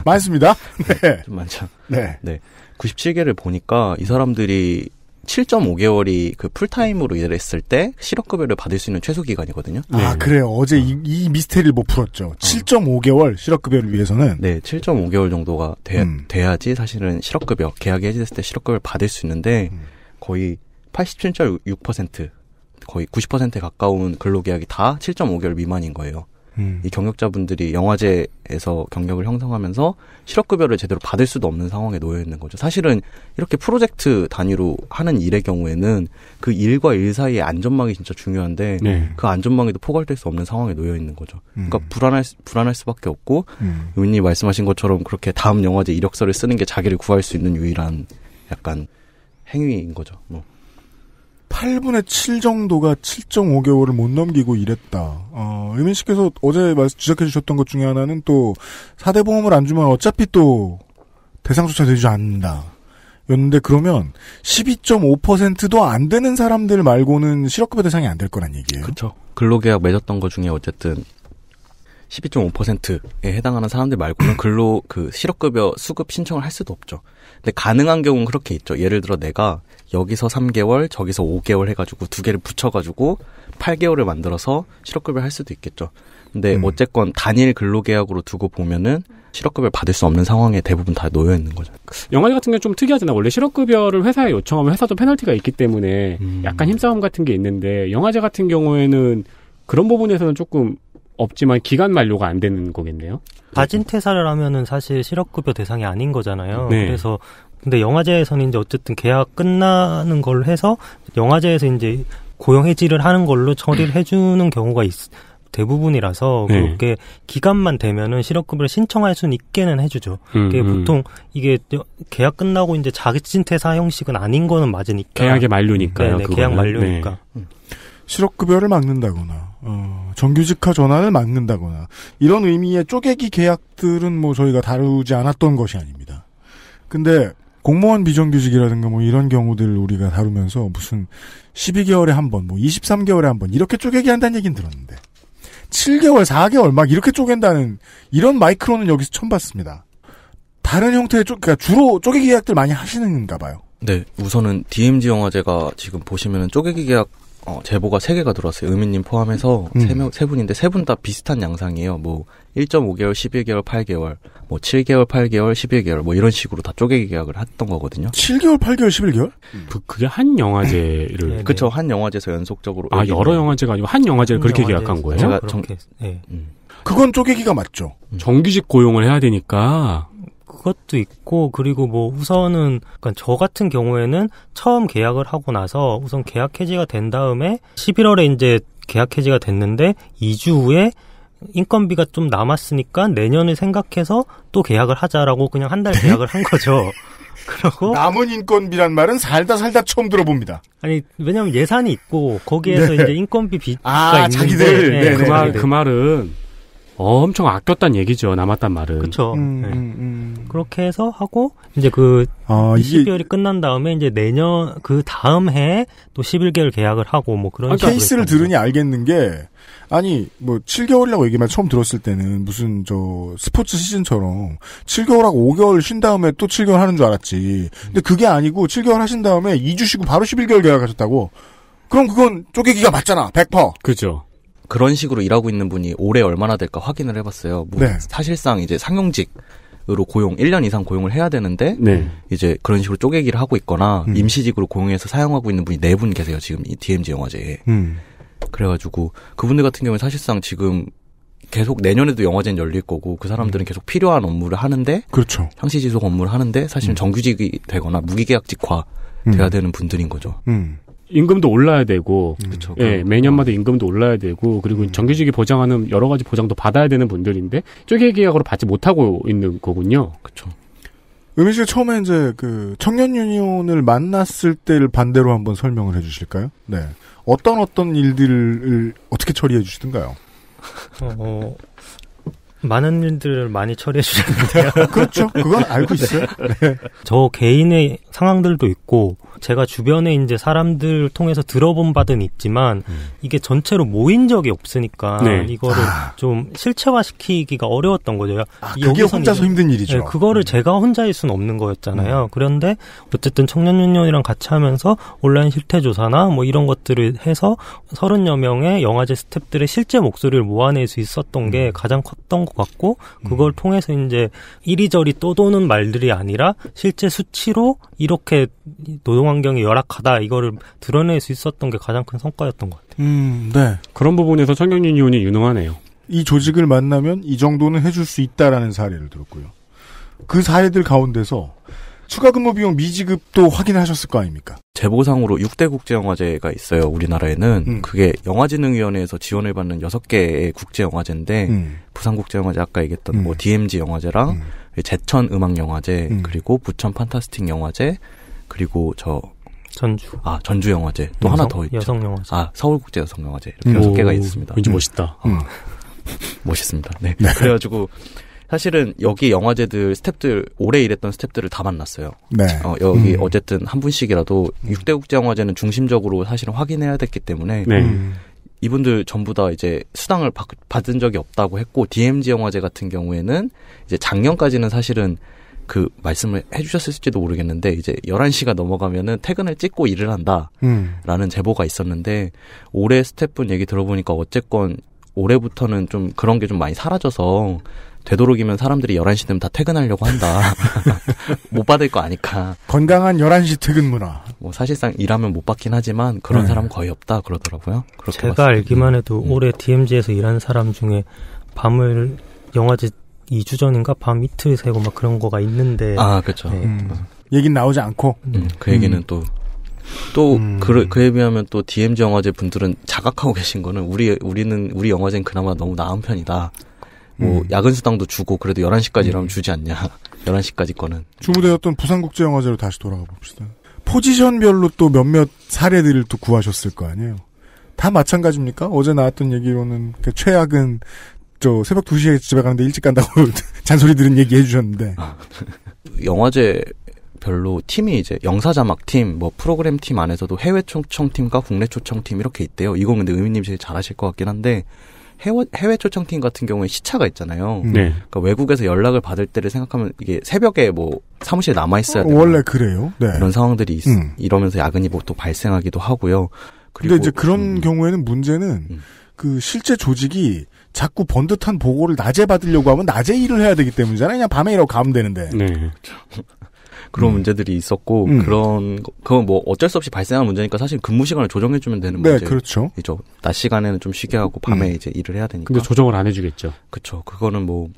B: 많습니다. 네, 네. 좀 많죠. 네. 네. 97개를 보니까 이 사람들이 7.5개월이 그 풀타임으로 일했을 을때 실업급여를 받을 수 있는 최소 기간이거든요. 아, 네.
A: 그래요. 어제 어. 이, 이 미스테리를 못 풀었죠. 어. 7.5개월 실업급여를 위해서는
B: 네 7.5개월 정도가 돼, 음. 돼야지 사실은 실업급여 계약이 해지됐을 때 실업급여를 받을 수 있는데 음. 거의 87.6% 거의 90%에 가까운 근로계약이 다 7.5개월 미만인 거예요. 음. 이 경력자분들이 영화제에서 경력을 형성하면서 실업급여를 제대로 받을 수도 없는 상황에 놓여 있는 거죠. 사실은 이렇게 프로젝트 단위로 하는 일의 경우에는 그 일과 일 사이의 안전망이 진짜 중요한데 네. 그 안전망에도 포괄될 수 없는 상황에 놓여 있는 거죠. 음. 그러니까 불안할 불안할 수밖에 없고 음. 의원님 말씀하신 것처럼 그렇게 다음 영화제 이력서를 쓰는 게 자기를 구할 수 있는 유일한 약간 행위인 거죠. 뭐.
A: 8분의 7 정도가 7.5개월을 못 넘기고 일했다. 어, 의민 씨께서 어제 말씀 지적해 주셨던 것 중에 하나는 또 4대 보험을 안 주면 어차피 또 대상조차 되지 않는다. 였는데 그러면 12.5%도 안 되는 사람들 말고는 실업급여 대상이 안 될 거란 얘기예요. 그렇죠.
B: 근로계약 맺었던 것 중에 어쨌든 12.5%에 해당하는 사람들 말고는 근로 그 실업급여 수급 신청을 할 수도 없죠. 근데 가능한 경우는 그렇게 있죠. 예를 들어 내가 여기서 3개월, 저기서 5개월 해가지고 두 개를 붙여가지고 8개월을 만들어서 실업급여 할 수도 있겠죠. 근데 음. 어쨌건 단일 근로계약으로 두고 보면은 실업급여 받을 수 없는 상황에 대부분 다 놓여 있는 거죠. 영화제 같은 경우 는좀 특이하잖아. 원래 실업급여를 회사에 요청하면 회사도 페널티가
D: 있기 때문에 음. 약간 힘싸움 같은 게 있는데 영화제 같은 경우에는 그런 부분에서는
C: 조금 없지만 기간 만료가 안 되는 거겠네요. 바진 그렇죠. 퇴사를 하면은 사실 실업급여 대상이 아닌 거잖아요. 네. 그래서 근데 영화제에서는 이제 어쨌든 계약 끝나는 걸로 해서 영화제에서 이제 고용 해지를 하는 걸로 처리를 해주는 경우가 있, 대부분이라서 네. 그렇게 기간만 되면은 실업급여를 신청할 수는 있게는 해주죠. 이게 음, 음. 보통 이게 계약 끝나고 이제 자진 퇴사 형식은 아닌 거는 맞으니까 계약의
D: 만료니까요. 네, 네 계약 만료니까. 네. 음.
A: 실업급여를
C: 막는다거나
A: 어, 정규직화 전환을 막는다거나 이런 의미의 쪼개기 계약들은 뭐 저희가 다루지 않았던 것이 아닙니다. 근데 공무원 비정규직이라든가 뭐 이런 경우들 우리가 다루면서 무슨 12개월에 한 번, 뭐 23개월에 한 번 이렇게 쪼개기 한다는 얘기는 들었는데 7개월, 4개월 막 이렇게 쪼갠다는 이런 마이크로는 여기서 처음 봤습니다. 다른 형태의 쪼, 그러니까 주로 쪼개기 계약들 많이 하시는가 봐요.
B: 네, 우선은 DMZ 영화제가 지금 보시면 쪼개기 계약 어, 제보가 3개가 들어왔어요. 의민님 포함해서 음. 3명, 3분인데 3분 다 비슷한 양상이에요. 뭐 1.5개월, 11개월, 8개월, 뭐 7개월, 8개월, 11개월 뭐 이런 식으로 다 쪼개기 계약을 했던 거거든요. 7개월, 8개월, 11개월? 음. 그, 그게 한 영화제를 네, 네. 그쵸 한 영화제에서 연속적으로 아 여러 영화제가 아니고 한 영화제를
C: 한 그렇게 계약한 거예요? 제가 정... 네. 음.
A: 그건 쪼개기가 맞죠.
C: 정규직 고용을 해야 되니까 그것도 있고 그리고 뭐 우선은 그러니까 저 같은 경우에는 처음 계약을 하고 나서 우선 계약 해지가 된 다음에 11월에 이제 계약 해지가 됐는데 2주 후에 인건비가 좀 남았으니까 내년을 생각해서 또 계약을 하자라고 그냥 한달 네? 계약을 한 거죠.
A: 그리고 남은 인건비란 말은 살다 살다 처음 들어봅니다.
C: 아니 왜냐하면 예산이 있고 거기에서 네. 이제 인건비 비가 아, 있는데 자기들 네, 네, 그, 네, 말, 그 말은 엄청 아꼈단 얘기죠. 남았단 말은. 그렇죠. 음, 네. 음, 음. 그렇게 해서 하고 이제 그 아, 12월이 끝난 다음에 이제 내년 그 다음 해에 또 11개월 계약을 하고 뭐 그런 그니 케이스를
A: 들으니 알겠는 게 아니 뭐 7개월이라고 얘기만 처음 들었을 때는 무슨 저 스포츠 시즌처럼 7개월하고 5개월 쉰 다음에 또 7개월 하는 줄 알았지. 근데 그게 아니고 7개월 하신 다음에 2주 쉬고 바로
B: 11개월 계약하셨다고. 그럼 그건 쪼개기가 맞잖아. 100%. 그죠. 그런 식으로 일하고 있는 분이 올해 얼마나 될까 확인을 해봤어요. 뭐 네. 사실상 이제 상용직 으로 고용 1년 이상 고용을 해야 되는데 네. 이제 그런 식으로 쪼개기를 하고 있거나 음. 임시직으로 고용해서 사용하고 있는 분이 네 분 계세요 지금 이 DMZ 영화제에 음. 그래가지고 그분들 같은 경우는 사실상 지금 계속 내년에도 영화제는 열릴 거고 그 사람들은 음. 계속 필요한 업무를 하는데 그렇죠. 상시 지속 업무를 하는데 사실은 음. 정규직이 되거나 무기계약직화 돼야 음. 되는 분들인 거죠.
C: 음.
D: 임금도 올라야 되고, 음. 그쵸, 예, 매년마다 임금도 올라야 되고, 그리고 음. 정규직이 보장하는 여러 가지 보장도 받아야 되는 분들인데 쪼개 계약으로 받지 못하고 있는 거군요. 그렇죠.
A: 음식 처음에 이제 그 청년 유니온을 만났을 때를 반대로 한번 설명을 해주실까요? 네, 어떤 어떤 일들을 어떻게 처리해 주시던가요?
C: 어, 어 많은 일들을 많이 처리해 주셨는데요. 그렇죠. 그건 알고 네. 있어요. 네. 저 개인의 상황들도 있고 제가 주변에 이제 사람들 통해서 들어본 바는 있지만 음. 이게 전체로 모인 적이 없으니까 네. 이거를 아. 좀 실체화시키기가 어려웠던 거죠. 아, 그게 혼자서 이제, 힘든 일이죠. 네, 그거를 음. 제가 혼자 일 수는 없는 거였잖아요. 음. 그런데 어쨌든 청년윤년이랑 같이 하면서 온라인 실태 조사나 뭐 이런 것들을 해서 3 0여 명의 영화제 스탭들의 실제 목소리를 모아낼 수 있었던 게 음. 가장 컸던 것 왔고 그걸 음. 통해서 이제 이리저리 떠도는 말들이 아니라 실제 수치로 이렇게 노동 환경이 열악하다 이거를 드러낼 수 있었던 게 가장 큰 성과였던 것 같아요. 음, 네.
D: 그런
A: 부분에서 청경윤 의원이 유능하네요. 이 조직을 만나면 이 정도는 해줄 수 있다라는 사례를 들었고요. 그 사례들 가운데서 추가 근무 비용 미지급도 확인하셨을 거 아닙니까?
B: 제보상으로 6대 국제영화제가 있어요, 우리나라에는. 음. 그게 영화진흥위원회에서 지원을 받는 6개의 국제영화제인데, 음. 부산국제영화제 아까 얘기했던 음. 뭐 DMG 영화제랑, 음. 제천 음악영화제, 음. 그리고 부천 판타스틱 영화제, 그리고 저, 전주. 아, 전주 영화제. 또 여성, 하나 더 있죠. 여성 영화제. 아, 서울국제 여성 영화제. 이렇게 오, 6개가 있습니다. 왠지 멋있다. 어. 멋있습니다. 네. 네. 그래가지고, 사실은 여기 영화제들 스탭들 오래 일했던 스탭들을 다 만났어요. 네. 어, 여기 음. 어쨌든 한 분씩이라도 음. 6대 국제영화제는 중심적으로 사실은 확인해야 됐기 때문에 네. 음. 이분들 전부 다 이제 수당을 받, 받은 적이 없다고 했고 DMZ 영화제 같은 경우에는 이제 작년까지는 사실은 그 말씀을 해주셨을지도 모르겠는데 이제 11시가 넘어가면은 퇴근을 찍고 일을 한다라는 음. 제보가 있었는데 올해 스태프분 얘기 들어보니까 어쨌건 올해부터는 좀 그런 게 좀 많이 사라져서 되도록이면 사람들이 11시 되면 다 퇴근하려고 한다. 못 받을 거 아니까.
C: 건강한 11시 퇴근 문화.
B: 뭐 사실상 일하면 못 받긴 하지만 그런 네. 사람 거의 없다 그러더라고요. 제가 봤습니다. 알기만
C: 해도 음. 올해 DMZ에서 일하는 사람 중에 밤을 영화제 2주 전인가 밤 이틀 새고 막 그런 거가 있는데. 아, 그렇죠. 네. 음. 얘긴 나오지 않고. 음, 그 얘기는 음.
B: 또 또, 음. 그, 그에 비하면 또 DMZ 영화제 분들은 자각하고 계신 거는 우리, 우리는, 우리 영화제는 그나마 너무 나은 편이다. 뭐 음. 야근 수당도 주고 그래도 11시까지 음. 일하면 주지 않냐. 11시까지 거는.
A: 주무대였던 부산국제영화제로 다시 돌아가 봅시다. 포지션별로 또 몇몇 사례들을 또 구하셨을 거 아니에요. 다 마찬가지입니까? 어제 나왔던 얘기로는 그 최악은 저 새벽 2시에 집에 가는데 일찍 간다고 잔소리 들은 얘기 해주셨는데. 아,
B: 영화제 별로 팀이 이제 영사 자막 팀, 뭐 프로그램 팀 안에서도 해외 초청팀과 국내 초청팀 이렇게 있대요. 이거 근데 의미님 제일 잘하실 것 같긴 한데 해외, 해외 초청팀 같은 경우에 시차가 있잖아요. 음. 네. 그러니까 외국에서 연락을 받을 때를 생각하면 이게 새벽에 뭐 사무실에 남아 있어야 되는 원래 그래요. 네. 이런 상황들이 있, 음. 이러면서 야근이 보통 뭐 발생하기도 하고요. 그리고 근데 이제 그런 음. 경우에는 문제는 음. 그 실제 조직이
A: 자꾸 번듯한 보고를 낮에 받으려고 하면 낮에 일을 해야 되기 때문이잖아요. 그냥 밤에 일하고 가면 되는데.
B: 네. 그런 음. 문제들이 있었고 음. 그런 그건 뭐 어쩔 수 없이 발생하는 문제니까 사실 근무 시간을 조정해 주면 되는 네, 문제죠. 그렇죠. 낮 시간에는 좀 쉬게 하고 밤에 음. 이제 일을 해야 되니까. 근데 조정을 안 해주겠죠. 그렇죠. 그거는 뭐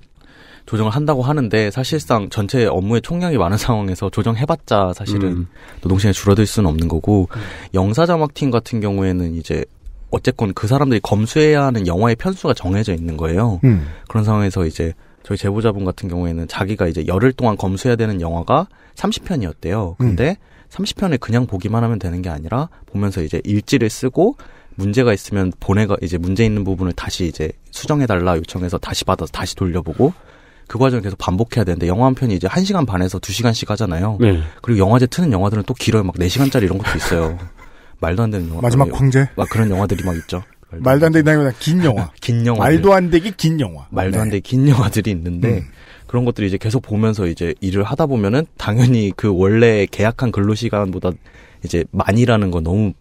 B: 조정을 한다고 하는데 사실상 전체 업무의 총량이 많은 상황에서 조정해봤자 사실은 음. 노동시간이 줄어들 수는 없는 거고 음. 영사 자막팀 같은 경우에는 이제 어쨌건 그 사람들이 검수해야 하는 영화의 편수가 정해져 있는 거예요. 음. 그런 상황에서 이제 저희 제보자분 같은 경우에는 자기가 이제 열흘 동안 검수해야 되는 영화가 30편이었대요. 음. 근데 음. 30편을 그냥 보기만 하면 되는 게 아니라 보면서 이제 일지를 쓰고 문제가 있으면 보내가 이제 문제 있는 부분을 다시 이제 수정해달라 요청해서 다시 받아서 다시 돌려보고 그 과정을 계속 반복해야 되는데 영화 한 편이 이제 1시간 반에서 2시간씩 하잖아요. 네. 그리고 영화제 트는 영화들은 또 길어요. 막 4시간짜리 이런 것도 있어요. 말도 안 되는 영화. 마지막 광제? 막 그런 영화들이 막 있죠.
A: 말도 안 되기 긴 영화. 긴 영화. 말도
B: 안 되기 긴 영화. 말도 네. 안 되기 긴 영화들이 있는데 음. 그런 것들이 이제 계속 보면서 이제 일을 하다 보면은 당연히 그 원래 계약한 근로 시간보다 이제 많이라는 건 너무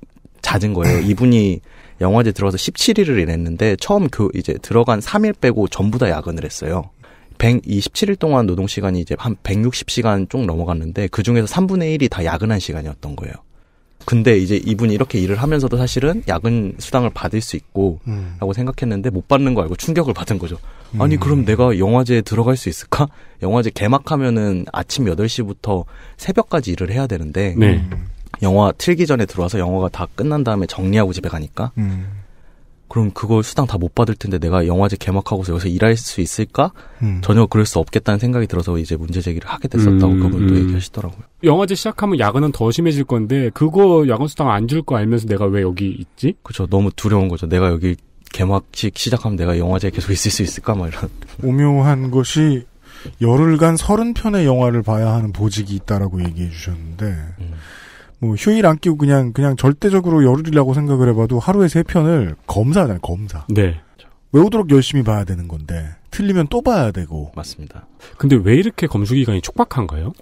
B: 잦은 거예요. 이분이 영화제 들어가서 17일을 일했는데 처음 그 이제 들어간 3일 빼고 전부 다 야근을 했어요. 127일 동안 노동 시간이 이제 한 160시간 쪽 넘어갔는데 그 중에서 3분의 1이 다 야근한 시간이었던 거예요. 근데 이제 이분이 이렇게 일을 하면서도 사실은 야근 수당을 받을 수 있고 음. 라고 생각했는데 못 받는 거 알고 충격을 받은 거죠. 음. 아니 그럼 내가 영화제에 들어갈 수 있을까? 영화제 개막하면은 아침 8시부터 새벽까지 일을 해야 되는데 네. 영화 틀기 전에 들어와서 영화가 다 끝난 다음에 정리하고 집에 가니까 음. 그럼 그거 수당 다 못 받을 텐데 내가 영화제 개막하고서 여기서 일할 수 있을까? 음. 전혀 그럴 수 없겠다는 생각이 들어서 이제 문제 제기를 하게 됐었다고 음, 그분도 음. 얘기하시더라고요.
D: 영화제 시작하면 야근은 더 심해질 건데 그거 야근 수당 안
B: 줄 거 알면서 내가 왜 여기 있지? 그렇죠. 너무 두려운 거죠. 내가 여기 개막식 시작하면 내가 영화제에 계속 있을 수 있을까? 막 이런.
A: 오묘한 것이 열흘간 서른 편의 영화를 봐야 하는 보직이 있다라고 얘기해 주셨는데 음. 뭐 휴일 안 끼고 그냥 그냥 절대적으로 열흘이라고 생각을 해봐도 하루에 세 편을 검사잖아요 검사. 네. 외우도록 열심히 봐야 되는 건데 틀리면 또 봐야 되고. 맞습니다. 근데 왜 이렇게 검수 기간이 촉박한가요?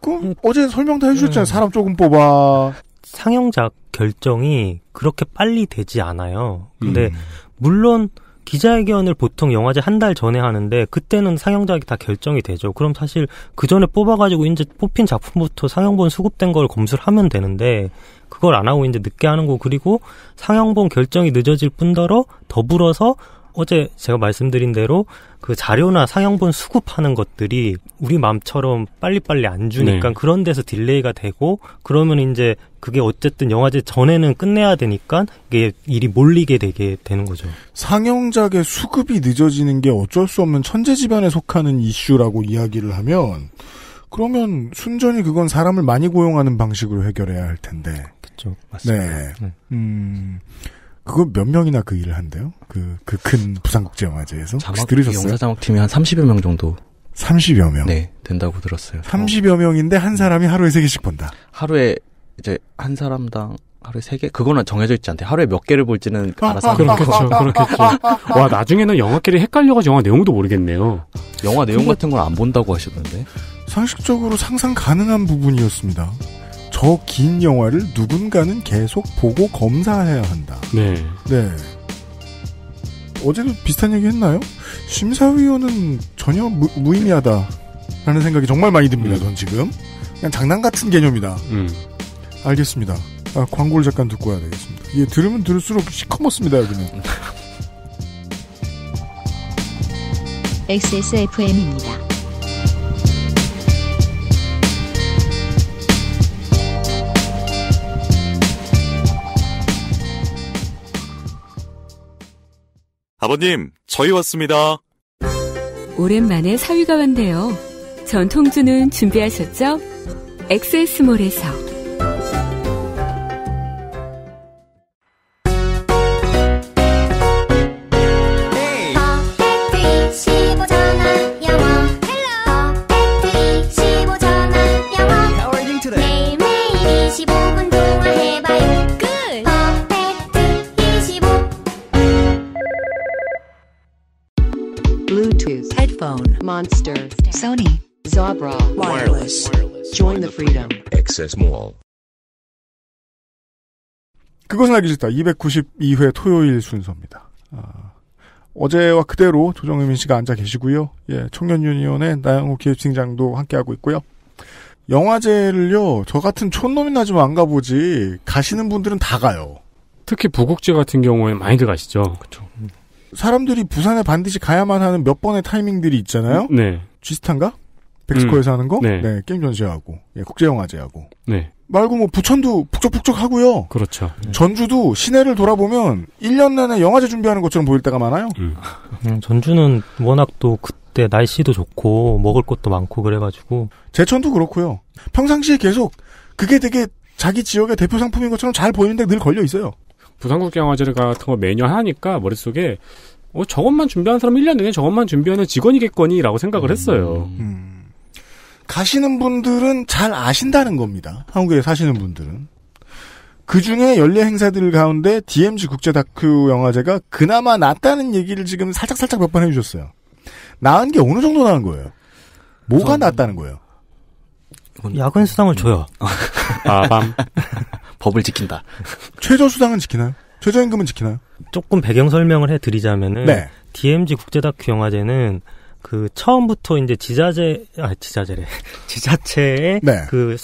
A: 그 음, 어제 설명 다 해주셨잖아요. 음. 사람 조금 뽑아.
C: 상영작 결정이 그렇게 빨리 되지 않아요. 근데 음. 물론 기자회견을 보통 영화제 한 달 전에 하는데 그때는 상영작이 다 결정이 되죠. 그럼 사실 그 전에 뽑아가지고 이제 뽑힌 작품부터 상영본 수급된 걸 검수를 하면 되는데 그걸 안 하고 이제 늦게 하는 거 그리고 상영본 결정이 늦어질 뿐더러 더불어서 어제 제가 말씀드린 대로 그 자료나 상영본 수급하는 것들이 우리 마음처럼 빨리빨리 안 주니까 네. 그런 데서 딜레이가 되고 그러면 이제 그게 어쨌든 영화제 전에는 끝내야 되니까 이게 일이 몰리게 되게 되는 거죠. 상영작의
A: 수급이 늦어지는 게 어쩔 수 없는 천재지변에 속하는 이슈라고 이야기를 하면 그러면 순전히 그건 사람을 많이 고용하는 방식으로 해결해야 할 텐데. 그렇죠. 맞습니다. 네. 네. 음. 그건 몇 명이나 그 일을 한대요? 그, 그 큰
B: 부산국제영화제에서? 혹시 들으셨어요? 영사 자막팀이 한 30여 명 정도. 30여 명? 네, 된다고 들었어요. 30여 명인데 한 사람이 하루에 3개씩 본다? 하루에, 이제, 한 사람당 하루에 세 개? 그거는 정해져 있지 않대. 하루에 몇 개를 볼지는 아, 아, 알아서. 그렇겠죠. 아, 그렇겠죠. 와, 나중에는 영화끼리 헷갈려가지고 영화 내용도 모르겠네요. 영화 내용 같은 걸 안 본다고 하시던데.
A: 상식적으로 상상 가능한 부분이었습니다. 저긴 영화를 누군가는 계속 보고 검사해야 한다. 네. 네. 어제도 비슷한 얘기 했나요? 심사위원은 전혀 무, 의미하다라는 생각이 정말 많이 듭니다. 음. 전 지금 그냥 장난 같은 개념이다. 음. 알겠습니다. 아, 광고를 잠깐 듣고 와야 되겠습니다. 예, 들으면 들을수록 시커멓습니다, 여기는.
D: XSFM입니다. 아버님, 저희 왔습니다.
B: 오랜만에 사위가 왔네요. 전통주는 준비하셨죠? 엑세몰에서
C: Monster, Sony, Zabra, Wireless. Join the Freedom,
D: Access Mall.
A: 그것은 알기 싫다. 292회 토요일 순서입니다. 아, 어제와 그대로 조정혜민 씨가 앉아 계시고요. 예, 청년 유니온의 나영호 기획팀장도 함께하고 있고요. 영화제를요, 저 같은 촌놈이나 좀 안 가보지, 가시는 분들은 다 가요. 특히 부국제 같은 경우에 많이들 가시죠. 그렇죠. 사람들이 부산에 반드시 가야만 하는 몇 번의 타이밍들이 있잖아요. 네. G스탄가? 백스코에서 음. 하는 거? 네. 네. 게임 전시회하고, 예, 국제영화제하고. 네. 말고 뭐 부천도 북적북적 하고요. 그렇죠. 네. 전주도 시내를 돌아보면 1년 내내 영화제 준비하는 것처럼 보일 때가 많아요.
C: 음, 전주는 워낙 또 그때 날씨도 좋고 먹을 것도 많고 그래가지고.
A: 제천도 그렇고요. 평상시에 계속 그게 되게 자기 지역의 대표 상품인 것처럼 잘 보이는데 늘 걸려 있어요.
D: 부산국제영화제 같은 거 매년 하니까 머릿속에 어, 저것만 준비하는 사람 1년 내내 저것만 준비하는 직원이겠거니라고 생각을 음. 했어요. 음.
A: 가시는 분들은 잘 아신다는 겁니다. 한국에 사시는 분들은. 그 중에 연례 행사들 가운데 DMZ 국제 다큐 영화제가 그나마 낫다는 얘기를
B: 지금 살짝살짝
A: 몇 번 해주셨어요. 나은 게 어느 정도 나은 거예요? 뭐가 낫다는 거예요?
C: 야근 수당을 줘요. 아, 밤. 법을 지킨다.
A: 최저수당은 지키나요? 최저임금은 지키나요?
C: 조금 배경 설명을 해드리자면은 네. DMZ 국제다큐 영화제는 그 처음부터 이제 지자재 아 지자재래 지자체의 네. 그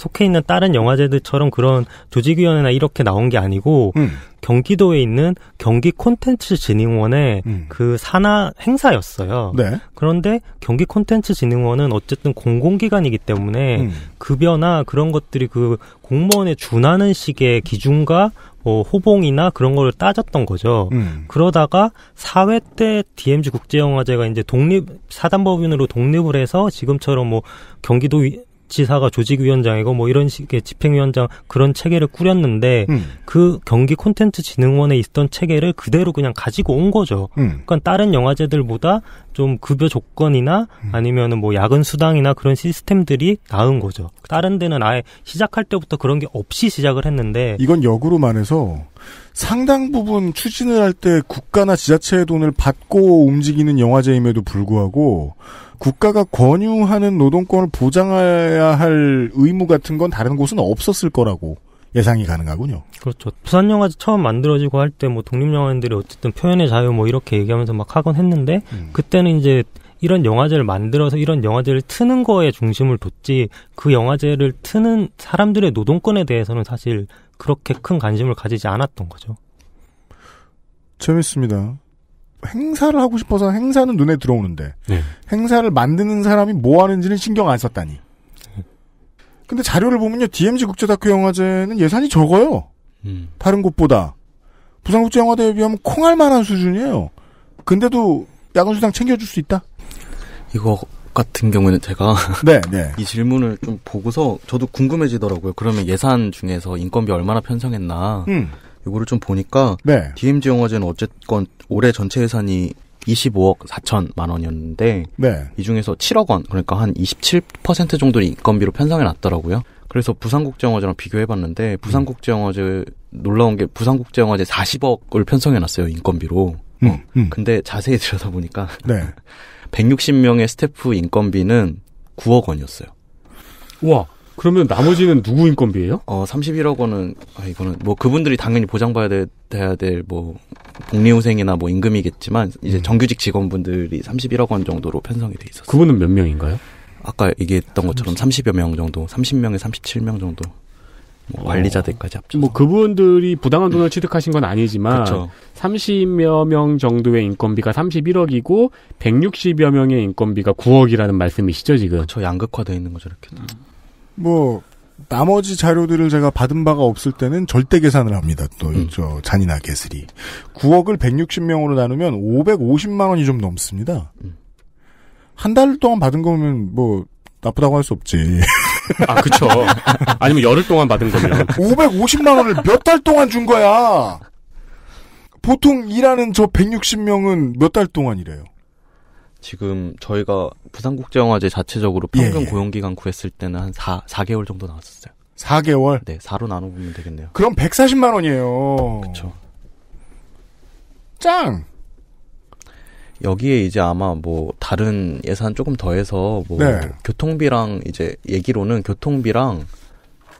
C: 속해 있는 다른 영화제들처럼 그런 조직위원회나 이렇게 나온 게 아니고 음. 경기도에 있는 경기 콘텐츠 진흥원의 음. 그 산하 행사였어요. 네. 그런데 경기 콘텐츠 진흥원은 어쨌든 공공기관이기 때문에 음. 급여나 그런 것들이 그 공무원에 준하는 식의 기준과 뭐 호봉이나 그런 거를 따졌던 거죠. 음. 그러다가 사회 때 DMZ 국제영화제가 이제 독립 사단법인으로 독립을 해서 지금처럼 뭐 경기도 지사가 조직위원장이고 뭐 이런 식의 집행위원장 그런 체계를 꾸렸는데 음. 그 경기 콘텐츠 진흥원에 있던 체계를 그대로 그냥 가지고 온 거죠. 음. 그러니까 다른 영화제들보다 좀 급여 조건이나 음. 아니면은 뭐 야근 수당이나 그런 시스템들이 나은 거죠. 다른 데는 아예 시작할 때부터 그런 게 없이 시작을 했는데
A: 이건 역으로 말해서 상당 부분 추진을 할 때 국가나 지자체의 돈을 받고 움직이는 영화제임에도 불구하고 국가가 권유하는 노동권을 보장해야 할 의무 같은 건 다른 곳은 없었을 거라고 예상이 가능하군요.
C: 그렇죠. 부산 영화 처음 만들어지고 할 때 뭐 독립 영화인들이 어쨌든 표현의 자유 뭐 이렇게 얘기하면서 막 하곤 했는데 음. 그때는 이제 이런 영화제를 만들어서 이런 영화제를 트는 거에 중심을 뒀지 그 영화제를 트는 사람들의 노동권에 대해서는 사실 그렇게 큰 관심을 가지지 않았던 거죠.
A: 재밌습니다. 행사를 하고 싶어서 행사는 눈에 들어오는데 네. 행사를 만드는 사람이 뭐 하는지는 신경 안 썼다니. 근데 자료를 보면요, DMZ 국제다큐영화제는 예산이 적어요. 음. 다른 곳보다 부산국제영화대에 비하면 콩할만한 수준이에요.
B: 근데도 야간 수당 챙겨줄 수 있다. 이거 같은 경우에는 제가 네, 네. 이 질문을 좀 보고서 저도 궁금해지더라고요. 그러면 예산 중에서 인건비 얼마나 편성했나? 음. 요거를 좀 보니까 네. DMZ 영화제는 어쨌건 올해 전체 예산이 25억 4천만 원이었는데 네. 이 중에서 7억 원 그러니까 한 27% 정도를 인건비로 편성해 놨더라고요. 그래서 부산국제영화제랑 비교해봤는데 부산국제영화제 놀라운 게 부산국제영화제 40억을 편성해놨어요 인건비로. 어. 음, 어. 음. 근데 자세히 들여다보니까 네. 160명의 스태프 인건비는 9억 원이었어요. 우와 그러면 나머지는 누구 인건비예요? 어, 31억 원은 아 이거는 뭐 그분들이 당연히 보장받아야 될, 돼야 될뭐 복리후생이나 뭐 임금이겠지만 이제 음. 정규직 직원분들이 31억 원 정도로 편성이 돼 있었어요. 그분은 몇 명인가요? 아까 얘기했던 것처럼 30. 여명 정도, 30명에 37명 정도. 뭐 어. 관리자들까지 합쳐. 뭐
D: 그분들이 부당한 돈을 음. 취득하신 건 아니지만 그렇 30여 명 정도의 인건비가 31억이고 160여 명의 인건비가 9억이라는 말씀이시죠 지금? 저양극화되어
B: 있는 거죠 이렇게. 음.
A: 뭐 나머지 자료들을 제가 받은 바가 없을 때는 절대 계산을 합니다. 또, 음. 잔인한개 슬이. 9억을 160명으로 나누면 550만원이 좀 넘습니다. 음. 한달 동안 받은 거면 뭐, 나쁘다고 할 수 없지.
D: 아, 그쵸. 아니면 열흘 동안 받은 거면.
A: 550만원을 몇 달 동안 준 거야! 보통 일하는 저 160명은 몇 달 동안 이래요.
B: 지금 저희가 부산국제영화제 자체적으로 평균 예, 예. 고용기간 구했을 때는 한 4, 4개월 정도 나왔었어요. 4개월? 네, 4로 나눠보면 되겠네요. 그럼
A: 140만 원이에요. 그쵸. 짱!
B: 여기에 이제 아마 뭐 다른 예산 조금 더해서 뭐 네. 교통비랑 이제 얘기로는 교통비랑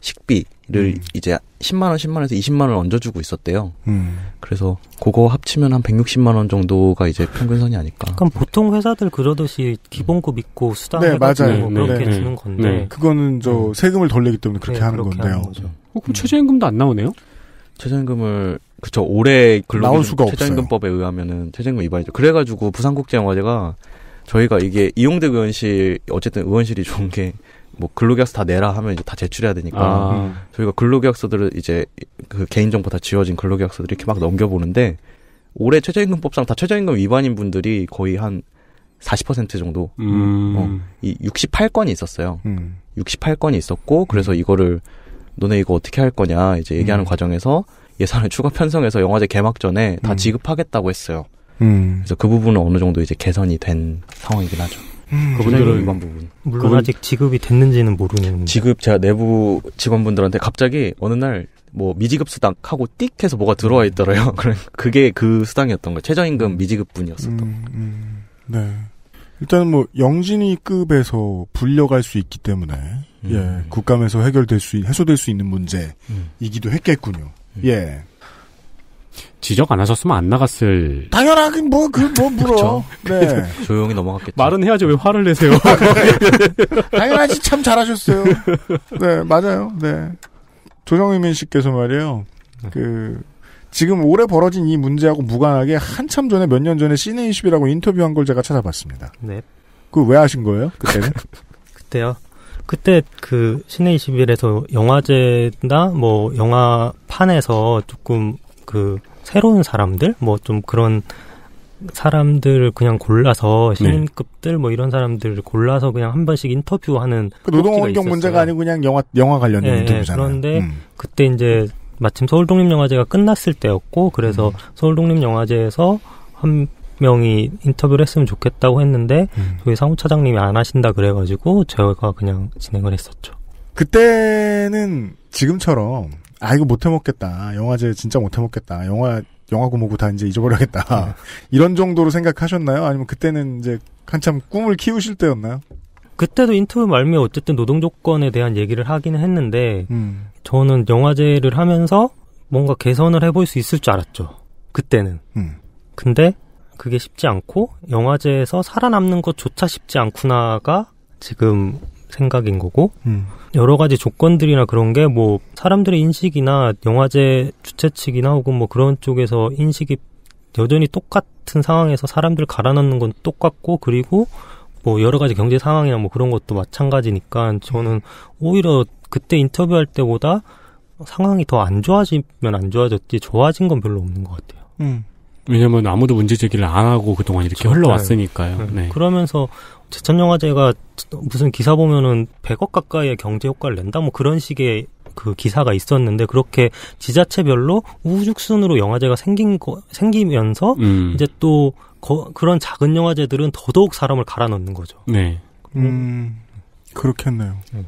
B: 식비 음. 이제 10만 원, 10만 원에서 20만 원 얹어주고 있었대요. 음. 그래서 그거 합치면 한 160만 원 정도가 이제 평균선이 아닐까.
C: 그럼 네. 보통 회사들 그러듯이 기본급 있고 수당 네, 맞아요. 뭐 네, 그렇게 네, 주는 건데 네.
A: 그거는 저 음. 세금을 덜 내기 때문에 그렇게 네, 하는 그렇게 건데요. 하는 어,
B: 그럼 음. 최저임금도 안 나오네요? 최저임금을 그쵸 올해 근로 최저임금법에 의하면은 최저임금 위반이죠. 그래가지고 부산국제영화제가 저희가 이게 이용대 의원실 어쨌든 의원실이 좋은 게뭐 근로계약서 다 내라 하면 이제 다 제출해야 되니까 아. 저희가 근로계약서들을 이제 그 개인정보 다 지워진 근로계약서들 이렇게 막 넘겨보는데 올해 최저임금법상 다 최저임금 위반인 분들이 거의 한 40% 정도 음. 어, 이 68건이 있었어요. 음. 68건이 있었고 그래서 이거를 너네 이거 어떻게 할 거냐 이제 얘기하는 음. 과정에서 예산을 추가 편성해서 영화제 개막 전에 다 음. 지급하겠다고 했어요. 음. 그래서 그 부분은 어느 정도 이제 개선이 된 상황이긴 하죠. 음, 그분의 일반 부분. 물론 그분,
C: 아직 지급이 됐는지는 모르는.
B: 지급 제가 내부 직원분들한테 갑자기 어느 날 뭐 미지급 수당 하고 띡 해서 뭐가 들어와 있더래요. 그게 그 수당이었던 거예요. 최저임금 미지급분이었었던 음, 음,
A: 네. 일단 뭐 영진이급에서 불려갈 수 있기 때문에 예, 음. 예 국감에서 해결될 수 해소될 수 있는 문제이기도 했겠군요.
D: 음. 예. 지적 안 하셨으면 안 나갔을.
A: 당연하긴 뭐, 그, 뭐 물어. 네.
B: 조용히 넘어갔겠죠.
A: 말은 해야지 왜 화를 내세요? 당연하지 참 잘하셨어요. 네, 맞아요. 네. 조정의민 씨께서 말이에요. 네. 그, 지금 올해 벌어진 이 문제하고 무관하게 한참 전에 몇 년 전에 시네이0이라고 인터뷰한 걸 제가 찾아봤습니다. 네. 그 왜 하신 거예요? 그때는?
C: 그때요. 그때 그시네이 21에서 영화제나 뭐 영화판에서 조금 그 새로운 사람들 뭐 좀 그런 사람들 그냥 골라서 신인급들 네. 뭐 이런 사람들 골라서 그냥 한 번씩 인터뷰하는 그 노동환경 문제가
A: 아니고 그냥 영화 영화 관련 네, 네, 인터뷰잖아요. 그런데
C: 음. 그때 이제 마침 서울 독립영화제가 끝났을 때였고 그래서 음. 서울 독립영화제에서 한 명이 인터뷰를 했으면 좋겠다고 했는데 음. 저희 사무 차장님이 안 하신다 그래가지고 제가 그냥 진행을 했었죠.
A: 그때는 지금처럼 아 이거 못 해먹겠다. 영화제 진짜 못 해먹겠다. 영화 영화고 모고다 이제 잊어버려야겠다. 네. 이런 정도로 생각하셨나요? 아니면 그때는 이제 한참 꿈을 키우실 때였나요?
C: 그때도 인터뷰 말미에 어쨌든 노동 조건에 대한 얘기를 하기는 했는데 음. 저는 영화제를 하면서 뭔가 개선을 해볼 수 있을 줄 알았죠. 그때는. 음. 근데 그게 쉽지 않고 영화제에서 살아남는 것조차 쉽지 않구나가 지금 생각인 거고 음. 여러 가지 조건들이나 그런 게 뭐 사람들의 인식이나 영화제 주최 측이나 혹은 뭐 그런 쪽에서 인식이 여전히 똑같은 상황에서 사람들 갈아넣는 건 똑같고 그리고 뭐 여러 가지 경제 상황이나 뭐 그런 것도 마찬가지니까 저는 오히려 그때 인터뷰할 때보다 상황이 더 안 좋아지면 안 좋아졌지 좋아진 건 별로 없는 것 같아요. 음. 왜냐면 아무도 문제 제기를 안 하고 그동안 이렇게 그렇죠. 흘러왔으니까요. 네. 네. 그러면서 제천영화제가 무슨 기사 보면은 100억 가까이의 경제 효과를 낸다 뭐 그런 식의 그 기사가 있었는데 그렇게 지자체별로 우후죽순으로 영화제가 생긴 거 생기면서 음. 이제 또 거, 그런 작은 영화제들은 더더욱 사람을 갈아넣는 거죠.
D: 네.
A: 음, 그렇겠네요. 음.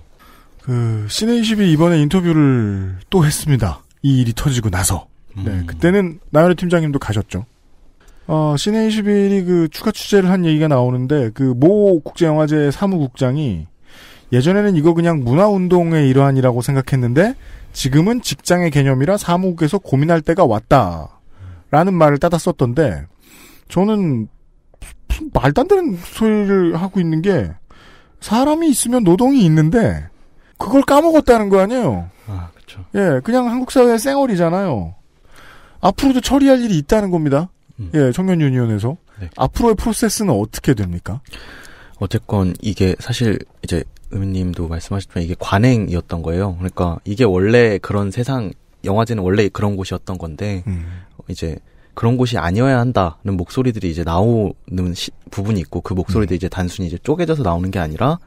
A: 그, 그시네이0이 이번에 인터뷰를 또 했습니다. 이 일이 터지고 나서. 네, 음. 그때는 나열의 팀장님도 가셨죠. 어, 시내 시1이그 추가 취재를 한 얘기가 나오는데 그 모 국제영화제 사무국장이 예전에는 이거 그냥 문화운동의 일환이라고 생각했는데 지금은 직장의 개념이라 사무국에서 고민할 때가 왔다. 라는 말을 따다 썼던데 저는 말도 안 되는 소리를 하고 있는 게 사람이 있으면 노동이 있는데 그걸 까먹었다는 거 아니에요. 아, 그죠 예, 그냥 한국 사회의 쌩얼이잖아요. 앞으로도 처리할 일이 있다는 겁니다. 음. 예, 청년 유니온에서 네.
B: 앞으로의 프로세스는 어떻게 됩니까? 어쨌건 이게 사실 이제 의원님도 말씀하셨지만 이게 관행이었던 거예요. 그러니까 이게 원래 그런 세상 영화제는 원래 그런 곳이었던 건데 음. 이제 그런 곳이 아니어야 한다는 목소리들이 이제 나오는 시, 부분이 있고 그 목소리들이 음. 이제 단순히 이제 쪼개져서 나오는 게 아니라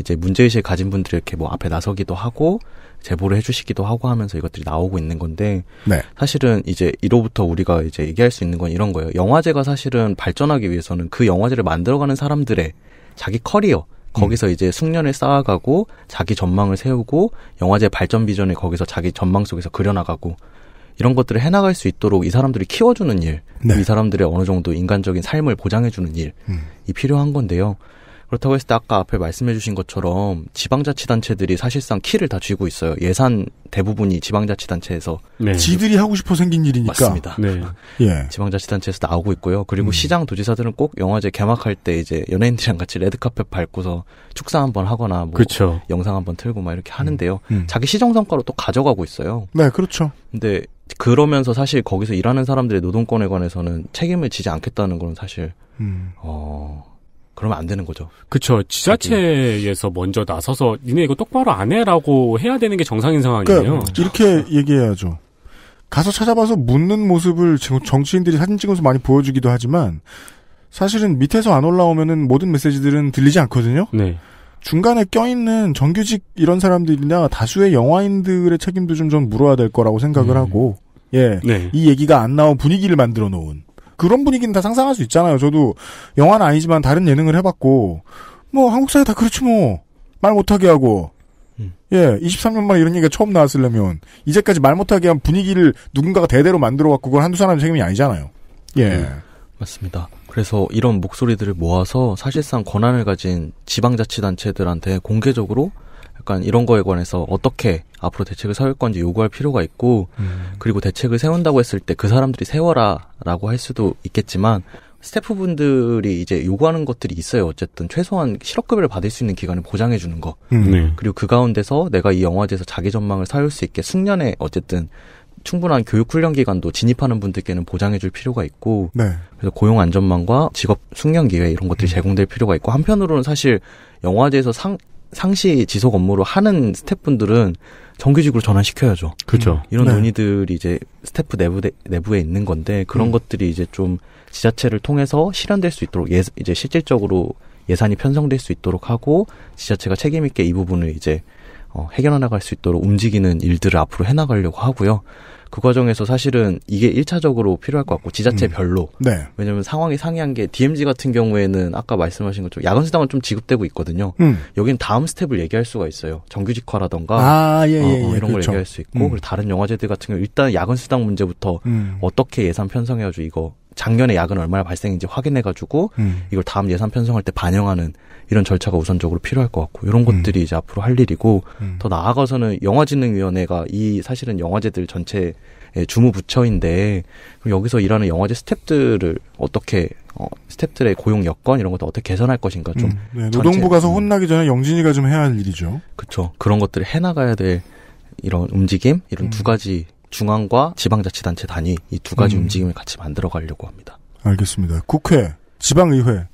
B: 이제 문제의식을 가진 분들이 이렇게 뭐 앞에 나서기도 하고 제보를 해주시기도 하고 하면서 이것들이 나오고 있는 건데 네. 사실은 이제 이로부터 우리가 이제 얘기할 수 있는 건 이런 거예요. 영화제가 사실은 발전하기 위해서는 그 영화제를 만들어가는 사람들의 자기 커리어 거기서 음. 이제 숙련을 쌓아가고 자기 전망을 세우고 영화제 발전 비전을 거기서 자기 전망 속에서 그려나가고 이런 것들을 해나갈 수 있도록 이 사람들이 키워주는 일, 네. 이 사람들의 어느 정도 인간적인 삶을 보장해주는 일이 음. 필요한 건데요. 그렇다고 했을 때 아까 앞에 말씀해 주신 것처럼 지방자치단체들이 사실상 키를 다 쥐고 있어요. 예산 대부분이 지방자치단체에서 네. 지들이 하고
A: 싶어 생긴 일이니까. 맞습니다.
B: 네. 예. 지방자치단체에서 나오고 있고요. 그리고 음. 시장 도지사들은 꼭 영화제 개막할 때 이제 연예인들이랑 같이 레드카펫 밟고서 축사 한번 하거나 뭐 그렇죠. 영상 한번 틀고 막 이렇게 하는데요. 음. 음. 자기 시정 성과로 또 가져가고 있어요. 네, 그렇죠. 근데 그러면서 사실 거기서 일하는 사람들의 노동권에 관해서는 책임을 지지 않겠다는 건 사실
C: 음. 어
B: 그러면 안 되는 거죠. 그렇죠. 지자체에서 음. 먼저 나서서
D: 니네 이거 똑바로 안 해라고 해야 되는 게 정상인 상황이에요. 그러니까
A: 이렇게 얘기해야죠. 가서 찾아봐서 묻는 모습을 정치인들이 사진 찍어서 많이 보여주기도 하지만 사실은 밑에서 안 올라오면은 모든 메시지들은 들리지 않거든요. 네. 중간에 껴있는 정규직 이런 사람들이나 다수의 영화인들의 책임도 좀 좀 물어야 될 거라고 생각을 음. 하고 예. 네. 이 얘기가 안 나온 분위기를 만들어 놓은 그런 분위기는 다 상상할 수 있잖아요. 저도 영화는 아니지만 다른 예능을 해봤고 뭐 한국 사회 다 그렇지 뭐말 못하게 하고 음. 예 23년 만에 이런 얘기가 처음 나왔으려면 이제까지 말 못하게 한 분위기를 누군가가 대대로 만들어 왔고 그걸 한두 사람 의 책임이 아니잖아요.
B: 예 음, 맞습니다. 그래서 이런 목소리들을 모아서 사실상 권한을 가진 지방자치단체들한테 공개적으로 약간 이런 거에 관해서 어떻게 앞으로 대책을 세울 건지 요구할 필요가 있고 음. 그리고 대책을 세운다고 했을 때 그 사람들이 세워라라고 할 수도 있겠지만 스태프분들이 이제 요구하는 것들이 있어요. 어쨌든 최소한 실업급여를 받을 수 있는 기간을 보장해 주는 거. 음, 네. 그리고 그 가운데서 내가 이 영화제에서 자기 전망을 세울 수 있게 숙련에 어쨌든 충분한 교육 훈련 기간도 진입하는 분들께는 보장해 줄 필요가 있고 네. 그래서 고용 안전망과 직업 숙련 기회 이런 것들이 음. 제공될 필요가 있고 한편으로는 사실 영화제에서 상 상시 지속 업무로 하는 스태프분들은 정규직으로 전환시켜야죠. 그렇죠. 이런 네. 논의들이 이제 스태프 내부 내부에 있는 건데 그런 음. 것들이 이제 좀 지자체를 통해서 실현될 수 있도록 예, 이제 실질적으로 예산이 편성될 수 있도록 하고 지자체가 책임 있게 이 부분을 이제 어, 해결해 나갈 수 있도록 움직이는 일들을 앞으로 해 나가려고 하고요. 그 과정에서 사실은 이게 1차적으로 필요할 것 같고 지자체별로 음. 네. 왜냐하면 상황이 상이한 게 DMZ 같은 경우에는 아까 말씀하신 것처럼 야근 수당은 좀 지급되고 있거든요. 음. 여기는 다음 스텝을 얘기할 수가 있어요. 정규직화라던가 아, 예, 예, 어, 어, 예, 이런 그렇죠. 걸 얘기할 수 있고 음. 그리고 다른 영화제들 같은 경우 일단 야근 수당 문제부터 음. 어떻게 예산 편성해가지고 이거 작년에 야근 얼마나 발생인지 확인해가지고 음. 이걸 다음 예산 편성할 때 반영하는 이런 절차가 우선적으로 필요할 것 같고 이런 음. 것들이 음. 이제 앞으로 할 일이고 음. 더 나아가서는 영화진흥위원회가 이 사실은 영화제들 전체 주무 부처인데 여기서 일하는 영화제 스탭들을 어떻게 어, 스탭들의 고용 여건 이런 것도 어떻게 개선할 것인가 좀 음. 네, 노동부 가서 음. 혼나기 전에 영진이가 좀 해야 할 일이죠. 그렇죠. 그런 것들을 해나가야 될 이런 움직임 이런 두 가지 중앙과 지방자치단체 단위 이 두 가지 음. 움직임을 같이 만들어 가려고 합니다. 알겠습니다.
A: 국회, 지방의회.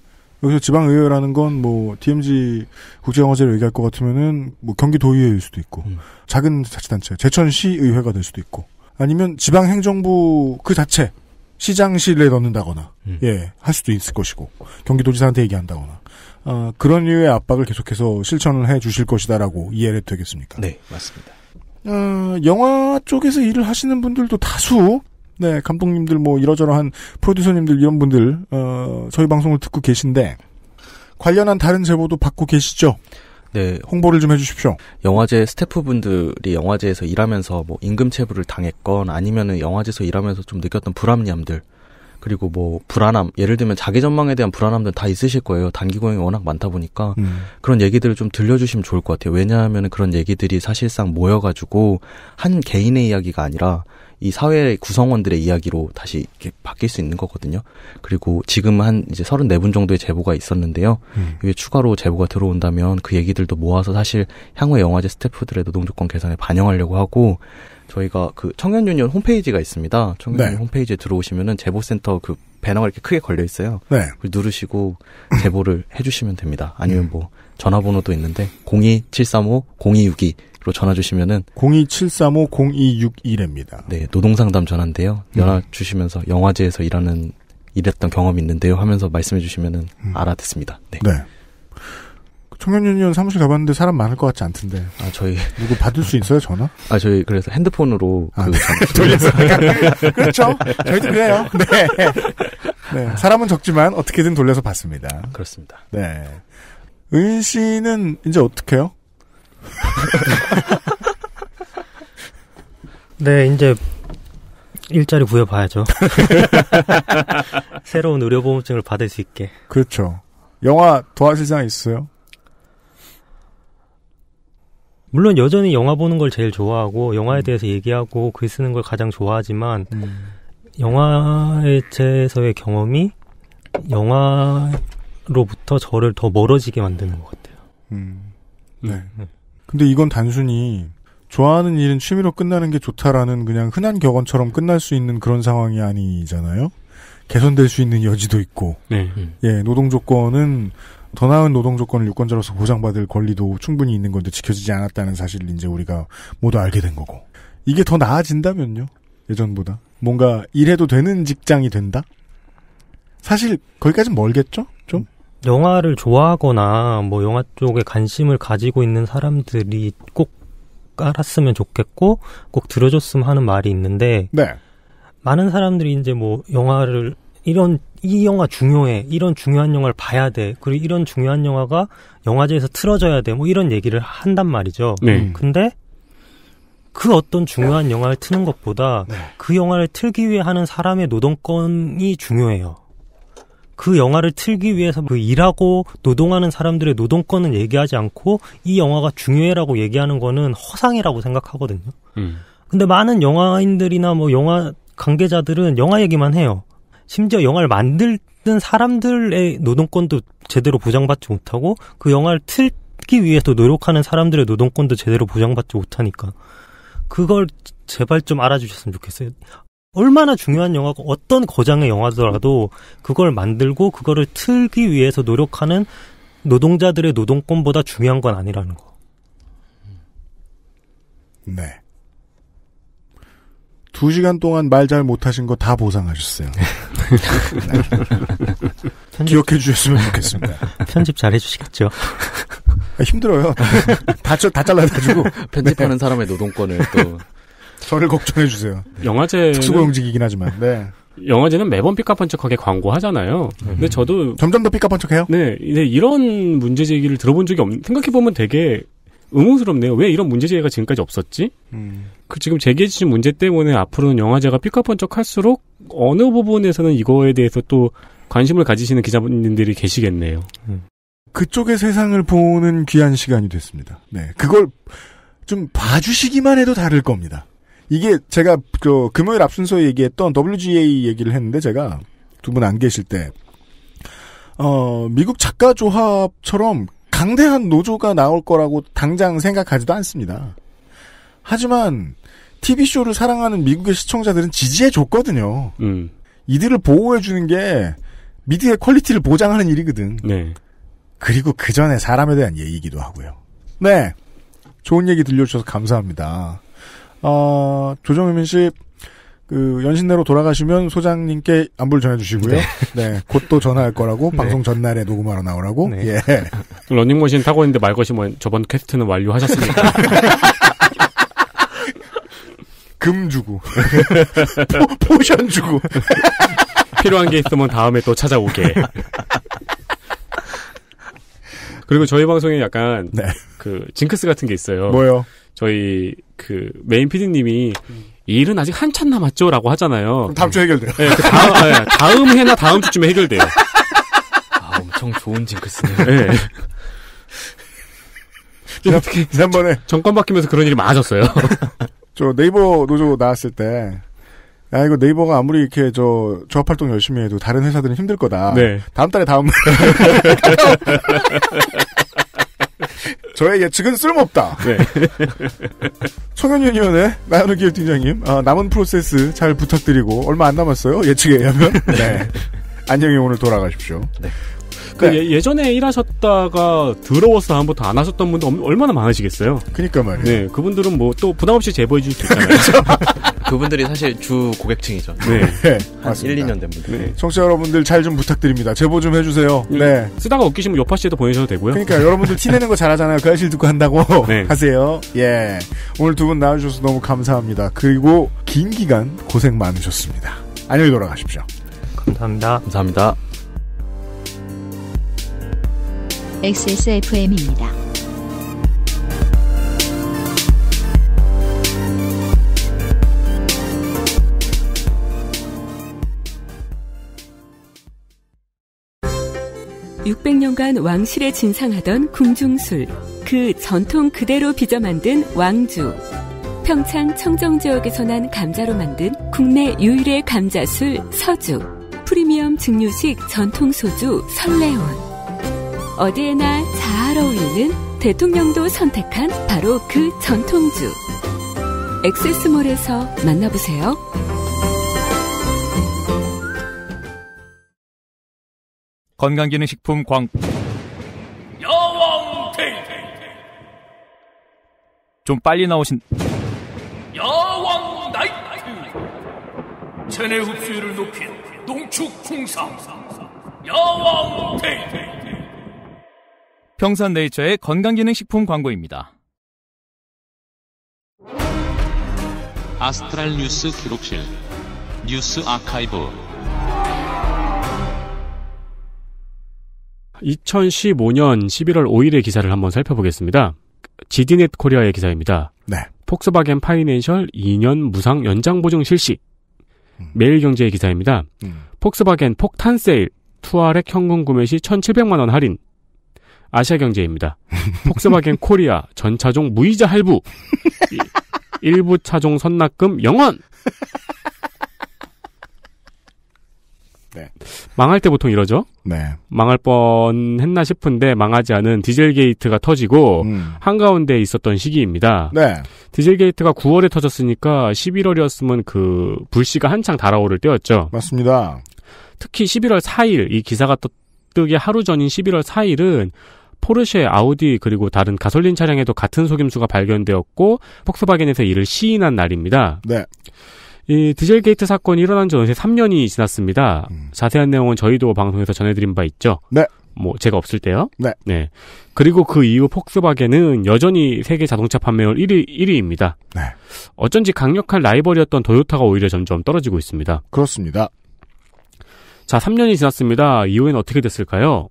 A: 여기서 지방의회라는 건 뭐 DMZ 국제영화제를 얘기할 것 같으면은 뭐 경기도의회일 수도 있고 음. 작은 자치단체 제천시의회가 될 수도 있고 아니면 지방행정부 그 자체 시장실에 넣는다거나 음. 예할 수도 있을 것이고 경기도지사한테 얘기한다거나 어, 그런 이유의 압박을 계속해서 실천을 해 주실 것이다라고 이해를 되겠습니까? 네 맞습니다. 어, 영화 쪽에서 일을 하시는 분들도 다수 네 감독님들 뭐 이러저러한 프로듀서님들 이런 분들 어, 저희 방송을 듣고 계신데 관련한 다른 제보도 받고 계시죠? 네. 홍보를 좀
B: 해주십시오. 영화제 스태프분들이 영화제에서 일하면서 뭐 임금 체불을 당했건 아니면은 영화제에서 일하면서 좀 느꼈던 불합리함들 그리고 뭐 불안함 예를 들면 자기 전망에 대한 불안함들 다 있으실 거예요 단기 공용이 워낙 많다 보니까 음. 그런 얘기들을 좀 들려주시면 좋을 것 같아요 왜냐하면 그런 얘기들이 사실상 모여가지고 한 개인의 이야기가 아니라 이 사회 의 구성원들의 이야기로 다시 이렇게 바뀔 수 있는 거거든요 그리고 지금 한 이제 34분 정도의 제보가 있었는데요 음. 이게 추가로 제보가 들어온다면 그 얘기들도 모아서 사실 향후 영화제 스태프들의 노동조건 개선에 반영하려고 하고 저희가 그 청년 유니온 홈페이지가 있습니다. 청년 유니온 네. 홈페이지에 들어오시면은 제보센터 그 배너가 이렇게 크게 걸려 있어요. 네. 그걸 누르시고 제보를 해주시면 됩니다. 아니면 음. 뭐 전화번호도 있는데 02735-0262로 전화 주시면은 02735-0261입니다. 네, 노동상담 전화인데요. 음. 연락 음. 주시면서 영화제에서 일하는 일했던 경험이 있는데요 하면서 말씀해 주시면은 음. 알아듣습니다. 네. 네.
A: 청년유니언 사무실 가봤는데 사람 많을 것 같지 않던데. 아 저희 누구 받을 수 있어요 전화?
B: 아 저희 그래서 핸드폰으로 아, 그 네.
A: 돌려서 그렇죠. 저희도 그래요. 네. 네. 사람은 적지만 어떻게든 돌려서 받습니다. 그렇습니다. 네. 은 씨는 이제 어떡해요네
C: 이제 일자리 구해봐야죠. 새로운 의료보험증을 받을 수 있게.
A: 그렇죠. 영화 도화시장 있어요?
C: 물론 여전히 영화 보는 걸 제일 좋아하고 영화에 음. 대해서 얘기하고 글 쓰는 걸 가장 좋아하지만 음. 영화에서의 대해 경험이 영화로부터 저를 더 멀어지게 만드는 것 같아요. 음. 네. 음. 네.
A: 근데 이건 단순히 좋아하는 일은 취미로 끝나는 게 좋다라는 그냥 흔한 격언처럼 끝날 수 있는 그런 상황이 아니잖아요. 개선될 수 있는 여지도 있고, 네. 예, 노동 조건은 더 나은 노동 조건을 유권자로서 보장받을 권리도 충분히 있는 건데 지켜지지 않았다는 사실을 이제 우리가 모두 알게 된 거고. 이게 더 나아진다면요. 예전보다. 뭔가 일해도 되는 직장이 된다? 사실 거기까진
C: 멀겠죠? 좀? 영화를 좋아하거나 뭐 영화 쪽에 관심을 가지고 있는 사람들이 꼭깔았으면 좋겠고 꼭 들어줬으면 하는 말이 있는데 네. 많은 사람들이 이제 뭐 영화를 이런 이 영화 중요해. 이런 중요한 영화를 봐야 돼. 그리고 이런 중요한 영화가 영화제에서 틀어져야 돼. 뭐 이런 얘기를 한단 말이죠. 네. 음. 근데 그 어떤 중요한 영화를 트는 것보다 네. 그 영화를 틀기 위해 하는 사람의 노동권이 중요해요. 그 영화를 틀기 위해서 그 일하고 노동하는 사람들의 노동권은 얘기하지 않고 이 영화가 중요해라고 얘기하는 거는 허상이라고 생각하거든요. 음. 근데 많은 영화인들이나 뭐 영화 관계자들은 영화 얘기만 해요. 심지어 영화를 만들던 사람들의 노동권도 제대로 보장받지 못하고 그 영화를 틀기 위해서 노력하는 사람들의 노동권도 제대로 보장받지 못하니까 그걸 제발 좀 알아주셨으면 좋겠어요. 얼마나 중요한 영화고 어떤 거장의 영화더라도 그걸 만들고 그거를 틀기 위해서 노력하는 노동자들의 노동권보다 중요한 건 아니라는 거. 네. 두
A: 시간 동안 말 잘 못하신 거 다 보상하셨어요. 네. 기억해 주셨으면 좋겠습니다. 편집 잘 해주시겠죠? 아, 힘들어요. 다, 다 잘라가지고. 편집하는 네. 사람의 노동권을 또. 저를 걱정해 주세요. 영화제. 특수고용직이긴 하지만, 네.
D: 영화제는 매번 삐까뻔쩍하게 광고하잖아요. 음. 근데 저도. 점점 더 삐까뻔쩍해요? 네. 근데 이런 문제 제기를 들어본 적이 없, 생각해보면 되게 의문스럽네요. 왜 이런 문제 제기가 지금까지 없었지? 음. 그 지금 제기해 주신 문제 때문에 앞으로는 영화제가 삐까뻔쩍할수록 어느 부분에서는 이거에 대해서 또 관심을 가지시는
A: 기자분들이 계시겠네요. 음. 그쪽의 세상을 보는 귀한 시간이 됐습니다. 네, 그걸 좀 봐주시기만 해도 다를 겁니다. 이게 제가 그 금요일 앞순서에 얘기했던 WGA 얘기를 했는데 제가 두 분 안 계실 때 어, 미국 작가 조합처럼 강대한 노조가 나올 거라고 당장 생각하지도 않습니다. 하지만 TV쇼를 사랑하는 미국의 시청자들은 지지해줬거든요. 음. 이들을 보호해주는 게 미디어의 퀄리티를 보장하는 일이거든. 네. 그리고 그 전에 사람에 대한 예의이기도 하고요. 네. 좋은 얘기 들려주셔서 감사합니다. 어, 조정민 씨, 그, 연신내로 돌아가시면 소장님께 안부를 전해주시고요. 네. 네. 곧또 전화할 거라고, 네. 방송 전날에 녹음하러 나오라고. 네. 예.
D: 러닝머신 타고 있는데 말것이 뭐, 저번 퀘스트는 완료하셨습니까? 금 주고 포, 션 주고 필요한 게 있으면 다음에 또 찾아오게. 그리고 저희 방송에 약간 네. 그 징크스 같은 게 있어요. 뭐요? 저희 그 메인 PD님이 일은 아직 한참 남았죠라고 하잖아요. 다음 주
C: 해결돼요. 네, 그
A: 다음,
D: 네, 다음 해나 다음 주쯤에 해결돼요. 아, 엄청 좋은 징크스네요. 네. 지난번에 정권 바뀌면서 그런 일이 많아졌어요.
A: 저 네이버 노조 나왔을 때, 야, 이거 네이버가 아무리 이렇게 저 조합 활동 열심히 해도 다른 회사들은 힘들 거다. 네. 다음 달에 다음. 저의 예측은 쓸모없다. 네. 청년위원회 나현우 기획팀장님 아, 남은 프로세스 잘 부탁드리고 얼마 안 남았어요 예측에 의하면. 네. 안녕히 오늘 돌아가십시오. 네.
D: 그 네. 예, 전에 일하셨다가 들어와서 다음부터 안 하셨던 분들 얼마나 많으시겠어요? 그니까 말이에요. 네, 그분들은 뭐 또 부담 없이 제보해 주실 수 있잖아요. 그렇죠. 그분들이 사실 주 고객층이죠. 네. 네 한 맞습니다. 1, 2년 된 분들. 네.
A: 청취자 여러분들 잘 좀 부탁드립니다. 제보 좀 해주세요. 네. 네.
D: 쓰다가 웃기시면 요파 씨에도 보내셔도 되고요. 그러니까 여러분들 티내는 거
A: 잘하잖아요. 그 아실 듣고 한다고 네. 하세요. 예. 오늘 두 분 나와주셔서 너무 감사합니다. 그리고 긴 기간 고생 많으셨습니다. 안녕히 돌아가십시오.
B: 감사합니다. 감사합니다.
D: XSFM입니다. (600년간) 왕실에 진상하던 궁중술 그 전통 그대로 빚어 만든 왕주 평창 청정지역에서 난 감자로 만든 국내 유일의 감자술 서주 프리미엄 증류식 전통소주 설레온 어디에나 잘 어울리는 대통령도 선택한
B: 바로 그 전통주.
D: 엑세스몰에서
B: 만나보세요.
C: 건강기능식품 광
D: 여왕탱 테테이이좀 빨리 나오신 여왕 나이트 체내 흡수율을 높인 농축 홍삼
C: 여왕탱 평산네이처의 건강기능식품 광고입니다. 아스트랄 뉴스 기록실
D: 뉴스 아카이브 2015년 11월 5일의 기사를 한번 살펴보겠습니다. 지디넷 코리아의 기사입니다. 네. 폭스바겐 파이낸셜 2년 무상 연장 보증 실시. 음. 매일경제의 기사입니다. 음. 폭스바겐 폭탄 세일 투아렉 현금 구매 시 1,700만 원 할인. 아시아경제입니다. 폭스바겐 코리아 전차종 무이자 할부 일부 차종 선납금 영원. 네. 망할 때 보통 이러죠. 네. 망할 뻔했나 싶은데 망하지 않은 디젤 게이트가 터지고 음. 한가운데 있었던 시기입니다. 네. 디젤 게이트가 9월에 터졌으니까 11월이었으면 그 불씨가 한창 달아오를 때였죠. 맞습니다. 특히 11월 4일 이 기사가 떴 뜨게 하루 전인 11월 4일은 포르쉐, 아우디 그리고 다른 가솔린 차량에도 같은 속임수가 발견되었고 폭스바겐에서 이를 시인한 날입니다. 네. 이 디젤 게이트 사건이 일어난 지 어느새 3년이 지났습니다. 음. 자세한 내용은 저희도 방송에서 전해드린 바 있죠. 네. 뭐 제가 없을 때요. 네. 네. 그리고 그 이후 폭스바겐은 여전히 세계 자동차 판매율 1위 1위입니다. 네. 어쩐지 강력한 라이벌이었던 도요타가 오히려 점점 떨어지고 있습니다. 그렇습니다. 자, 3년이 지났습니다. 이후엔 어떻게 됐을까요?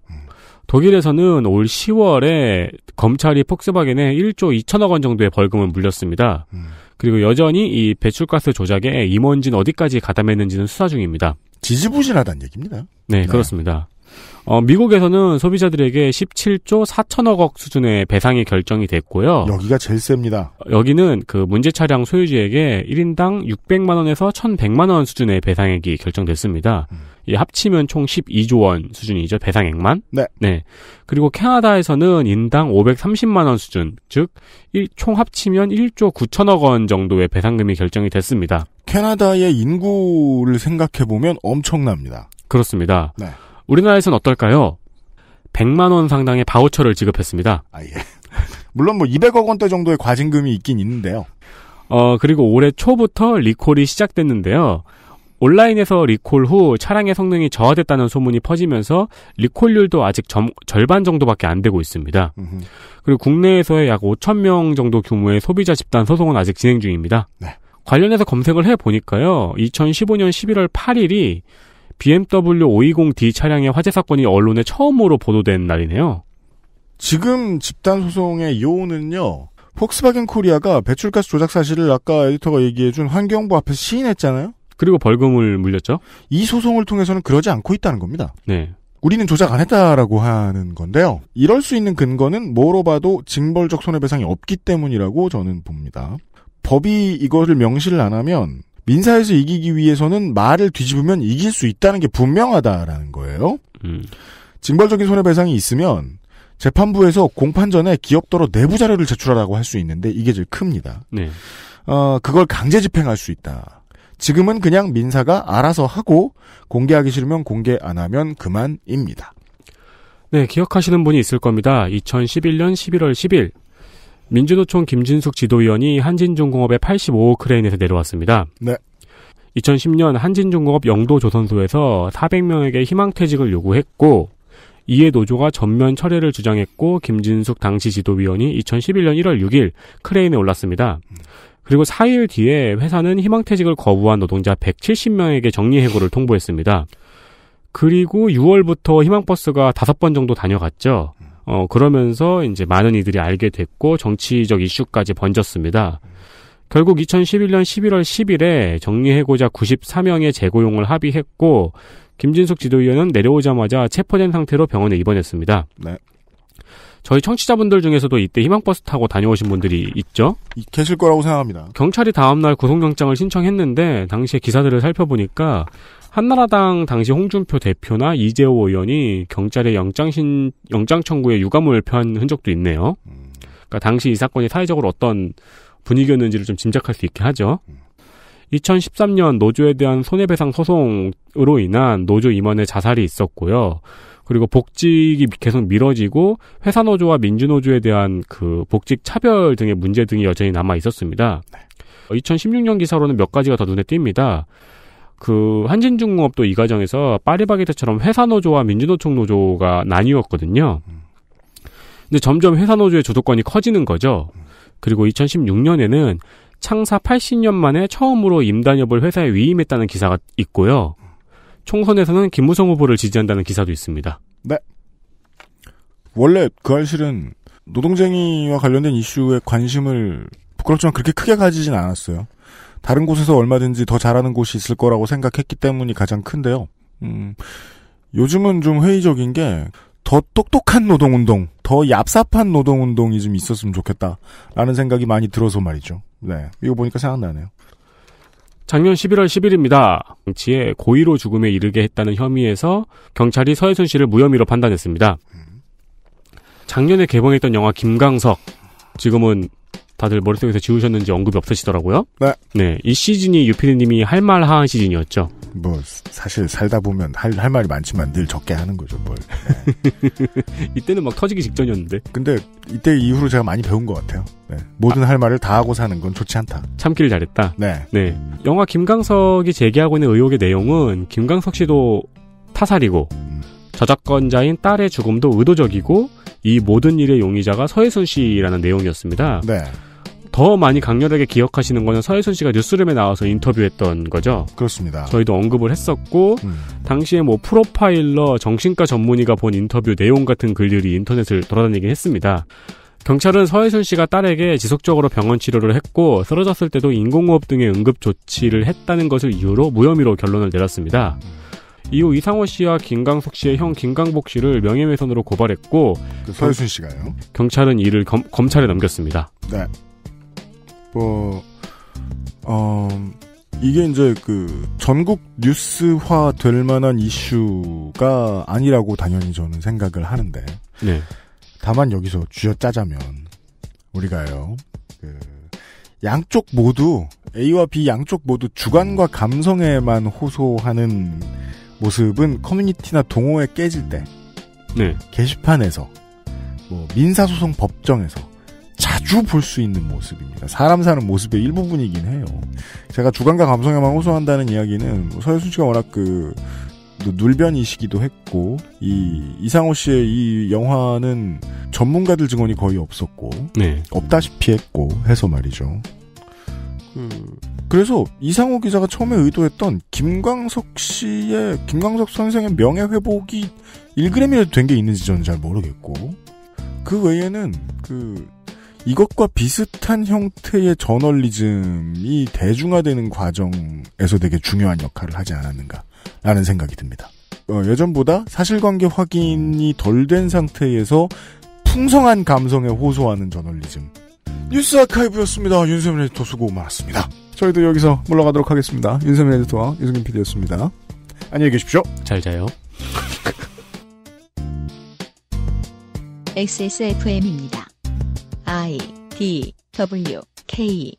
D: 독일에서는 올 10월에 검찰이 폭스바겐에 1조 2천억 원 정도의 벌금을 물렸습니다. 음. 그리고 여전히 이 배출가스 조작에 임원진 어디까지 가담했는지는 수사 중입니다.
A: 지지부진하다는 얘기입니다. 네, 네.
D: 그렇습니다. 어, 미국에서는 소비자들에게 17조 4천억 억 수준의 배상이 결정이 됐고요.
A: 여기가 제일 셉니다.
D: 여기는 그 문제 차량 소유주에게 1인당 600만 원에서 1,100만 원 수준의 배상액이 결정됐습니다. 음. 이 합치면 총 12조 원 수준이죠. 배상액만. 네. 네. 그리고 캐나다에서는 인당 530만 원 수준, 즉 총 합치면 1조 9천억 원 정도의 배상금이 결정이 됐습니다.
A: 캐나다의 인구를 생각해 보면 엄청납니다.
D: 그렇습니다. 네. 우리나라에선 어떨까요? 100만 원 상당의 바우처를 지급했습니다. 아 예. 물론 뭐 200억 원대 정도의 과징금이 있긴 있는데요. 어 그리고 올해 초부터 리콜이 시작됐는데요. 온라인에서 리콜 후 차량의 성능이 저하됐다는 소문이 퍼지면서 리콜율도 아직 점, 절반 정도밖에 안 되고 있습니다. 음흠. 그리고 국내에서의 약 5천 명 정도 규모의 소비자 집단 소송은 아직 진행 중입니다. 네. 관련해서 검색을 해 보니까요. 2015년 11월 8일이 BMW 520D 차량의 화재 사건이 언론에
A: 처음으로 보도된 날이네요. 지금 집단 소송의 요는요. 폭스바겐 코리아가 배출가스 조작 사실을 아까 에디터가 얘기해준 환경부 앞에서 시인했잖아요. 그리고 벌금을 물렸죠. 이 소송을 통해서는 그러지 않고 있다는 겁니다. 네. 우리는 조작 안 했다라고 하는 건데요. 이럴 수 있는 근거는 뭐로 봐도 징벌적 손해배상이 없기 때문이라고 저는 봅니다. 법이 이것을 명시를 안 하면 민사에서 이기기 위해서는 말을 뒤집으면 이길 수 있다는 게 분명하다라는 거예요. 음. 징벌적인 손해배상이 있으면 재판부에서 공판 전에 기업도로 내부 자료를 제출하라고 할 수 있는데 이게 제일 큽니다. 네. 어, 그걸 강제 집행할 수 있다. 지금은 그냥 민사가 알아서 하고 공개하기 싫으면 공개 안 하면 그만입니다.
D: 네, 기억하시는 분이 있을 겁니다. 2011년 11월 10일 민주노총 김진숙 지도위원이 한진중공업의 85호 크레인에서 내려왔습니다. 네. 2010년 한진중공업 영도조선소에서 400명에게 희망퇴직을 요구했고 이에 노조가 전면 철회를 주장했고 김진숙 당시 지도위원이 2011년 1월 6일 크레인에 올랐습니다. 그리고 4일 뒤에 회사는 희망퇴직을 거부한 노동자 170명에게 정리해고를 통보했습니다. 그리고 6월부터 희망버스가 5번 정도 다녀갔죠. 어, 그러면서 이제 많은 이들이 알게 됐고 정치적 이슈까지 번졌습니다. 결국 2011년 11월 10일에 정리해고자 94명의 재고용을 합의했고 김진숙 지도위원은 내려오자마자 체포된 상태로 병원에 입원했습니다. 네. 저희 청취자분들 중에서도 이때 희망버스 타고 다녀오신 분들이 있죠? 계실 거라고 생각합니다. 경찰이 다음날 구속영장을 신청했는데 당시에 기사들을 살펴보니까 한나라당 당시 홍준표 대표나 이재호 의원이 경찰의 영장신, 영장 청구에 유감을 표한 흔적도 있네요. 그러니까 당시 이 사건이 사회적으로 어떤 분위기였는지를 좀 짐작할 수 있게 하죠. 2013년 노조에 대한 손해배상 소송으로 인한 노조 임원의 자살이 있었고요. 그리고 복직이 계속 미뤄지고 회사 노조와 민주 노조에 대한 그 복직 차별 등의 문제 등이 여전히 남아 있었습니다. 2016년 기사로는 몇 가지가 더 눈에 띕니다. 그 한진중공업도 이 과정에서 파리바게트처럼 회사 노조와 민주노총 노조가 나뉘었거든요. 근데 점점 회사 노조의 주도권이 커지는 거죠. 그리고 2016년에는 창사 80년 만에 처음으로 임단협을 회사에 위임했다는 기사가 있고요. 총선에서는 김무성 후보를 지지한다는 기사도 있습니다.
A: 네. 원래 그 알실은 노동쟁이와 관련된 이슈에 관심을 부끄럽지만 그렇게 크게 가지진 않았어요. 다른 곳에서 얼마든지 더 잘하는 곳이 있을 거라고 생각했기 때문이 가장 큰데요. 음, 요즘은 좀 회의적인 게 더 똑똑한 노동운동, 더 얍삽한 노동운동이 좀 있었으면 좋겠다라는 생각이 많이 들어서 말이죠. 네, 이거 보니까 생각나네요.
D: 작년 11월 10일입니다. 지의 고의로 죽음에 이르게 했다는 혐의에서 경찰이 서해선 씨를 무혐의로 판단했습니다. 음. 작년에 개봉했던 영화 김강석, 지금은 다들 머릿속에서 지우셨는지 언급이 없으시더라고요. 네. 네. 이 시즌이 유피디님이 할 말 하한
A: 시즌이었죠. 뭐, 사실 살다 보면 할, 할 말이 많지만 늘 적게 하는 거죠, 뭘. 네. 이때는 막 터지기 직전이었는데. 근데 이때 이후로 제가 많이 배운 것 같아요. 네. 모든 아, 할 말을 다 하고 사는 건 좋지 않다.
D: 참기를 잘했다. 네. 네.
A: 영화 김강석이
D: 제기하고 있는 의혹의 내용은 김강석 씨도 타살이고, 음. 저작권자인 딸의 죽음도 의도적이고, 이 모든 일의 용의자가 서혜순 씨라는 내용이었습니다. 네. 더 많이 강렬하게 기억하시는 거는 서혜순 씨가 뉴스룸에 나와서 인터뷰했던 거죠. 그렇습니다. 저희도 언급을 했었고 음. 당시에 뭐 프로파일러 정신과 전문의가 본 인터뷰 내용 같은 글들이 인터넷을 돌아다니긴 했습니다. 경찰은 서혜순 씨가 딸에게 지속적으로 병원 치료를 했고 쓰러졌을 때도 인공호흡 등의 응급 조치를 했다는 것을 이유로 무혐의로 결론을 내렸습니다. 이후 이상호 씨와 김강석 씨의 형 김강복 씨를 명예훼손으로 고발했고 그 서혜순 씨가요. 경찰은 이를 검, 찰에 넘겼습니다.
A: 네. 뭐, 어, 이게 이제 그 전국 뉴스화 될 만한 이슈가 아니라고 당연히 저는 생각을 하는데. 네. 다만 여기서 쥐어 짜자면, 우리가요, 그, 양쪽 모두, A와 B 양쪽 모두 주관과 감성에만 호소하는 모습은 커뮤니티나 동호회 깨질 때. 네. 게시판에서, 뭐 민사소송 법정에서, 자주 볼 수 있는 모습입니다. 사람 사는 모습의 일부분이긴 해요. 제가 주관과 감성에만 호소한다는 이야기는 뭐 서유순 씨가 워낙 그 눌변이시기도 했고 이 이상호 씨의 이 영화는 전문가들 증언이 거의 없었고 네. 없다시피 했고 해서 말이죠. 그 그래서 이상호 기자가 처음에 의도했던 김광석 씨의 김광석 선생의 명예 회복이 1그램이라도된 게 있는지 저는 잘 모르겠고 그 외에는 그 이것과 비슷한 형태의 저널리즘이 대중화되는 과정에서 되게 중요한 역할을 하지 않았는가라는 생각이 듭니다. 어, 예전보다 사실관계 확인이 덜 된 상태에서 풍성한 감성에 호소하는 저널리즘. 뉴스 아카이브였습니다. 윤세민 에디터 수고 많았습니다. 저희도 여기서 물러가도록 하겠습니다. 윤세민 에디터와 유승민 PD였습니다. 안녕히 계십시오. 잘 자요.
B: XSFM입니다. I D W K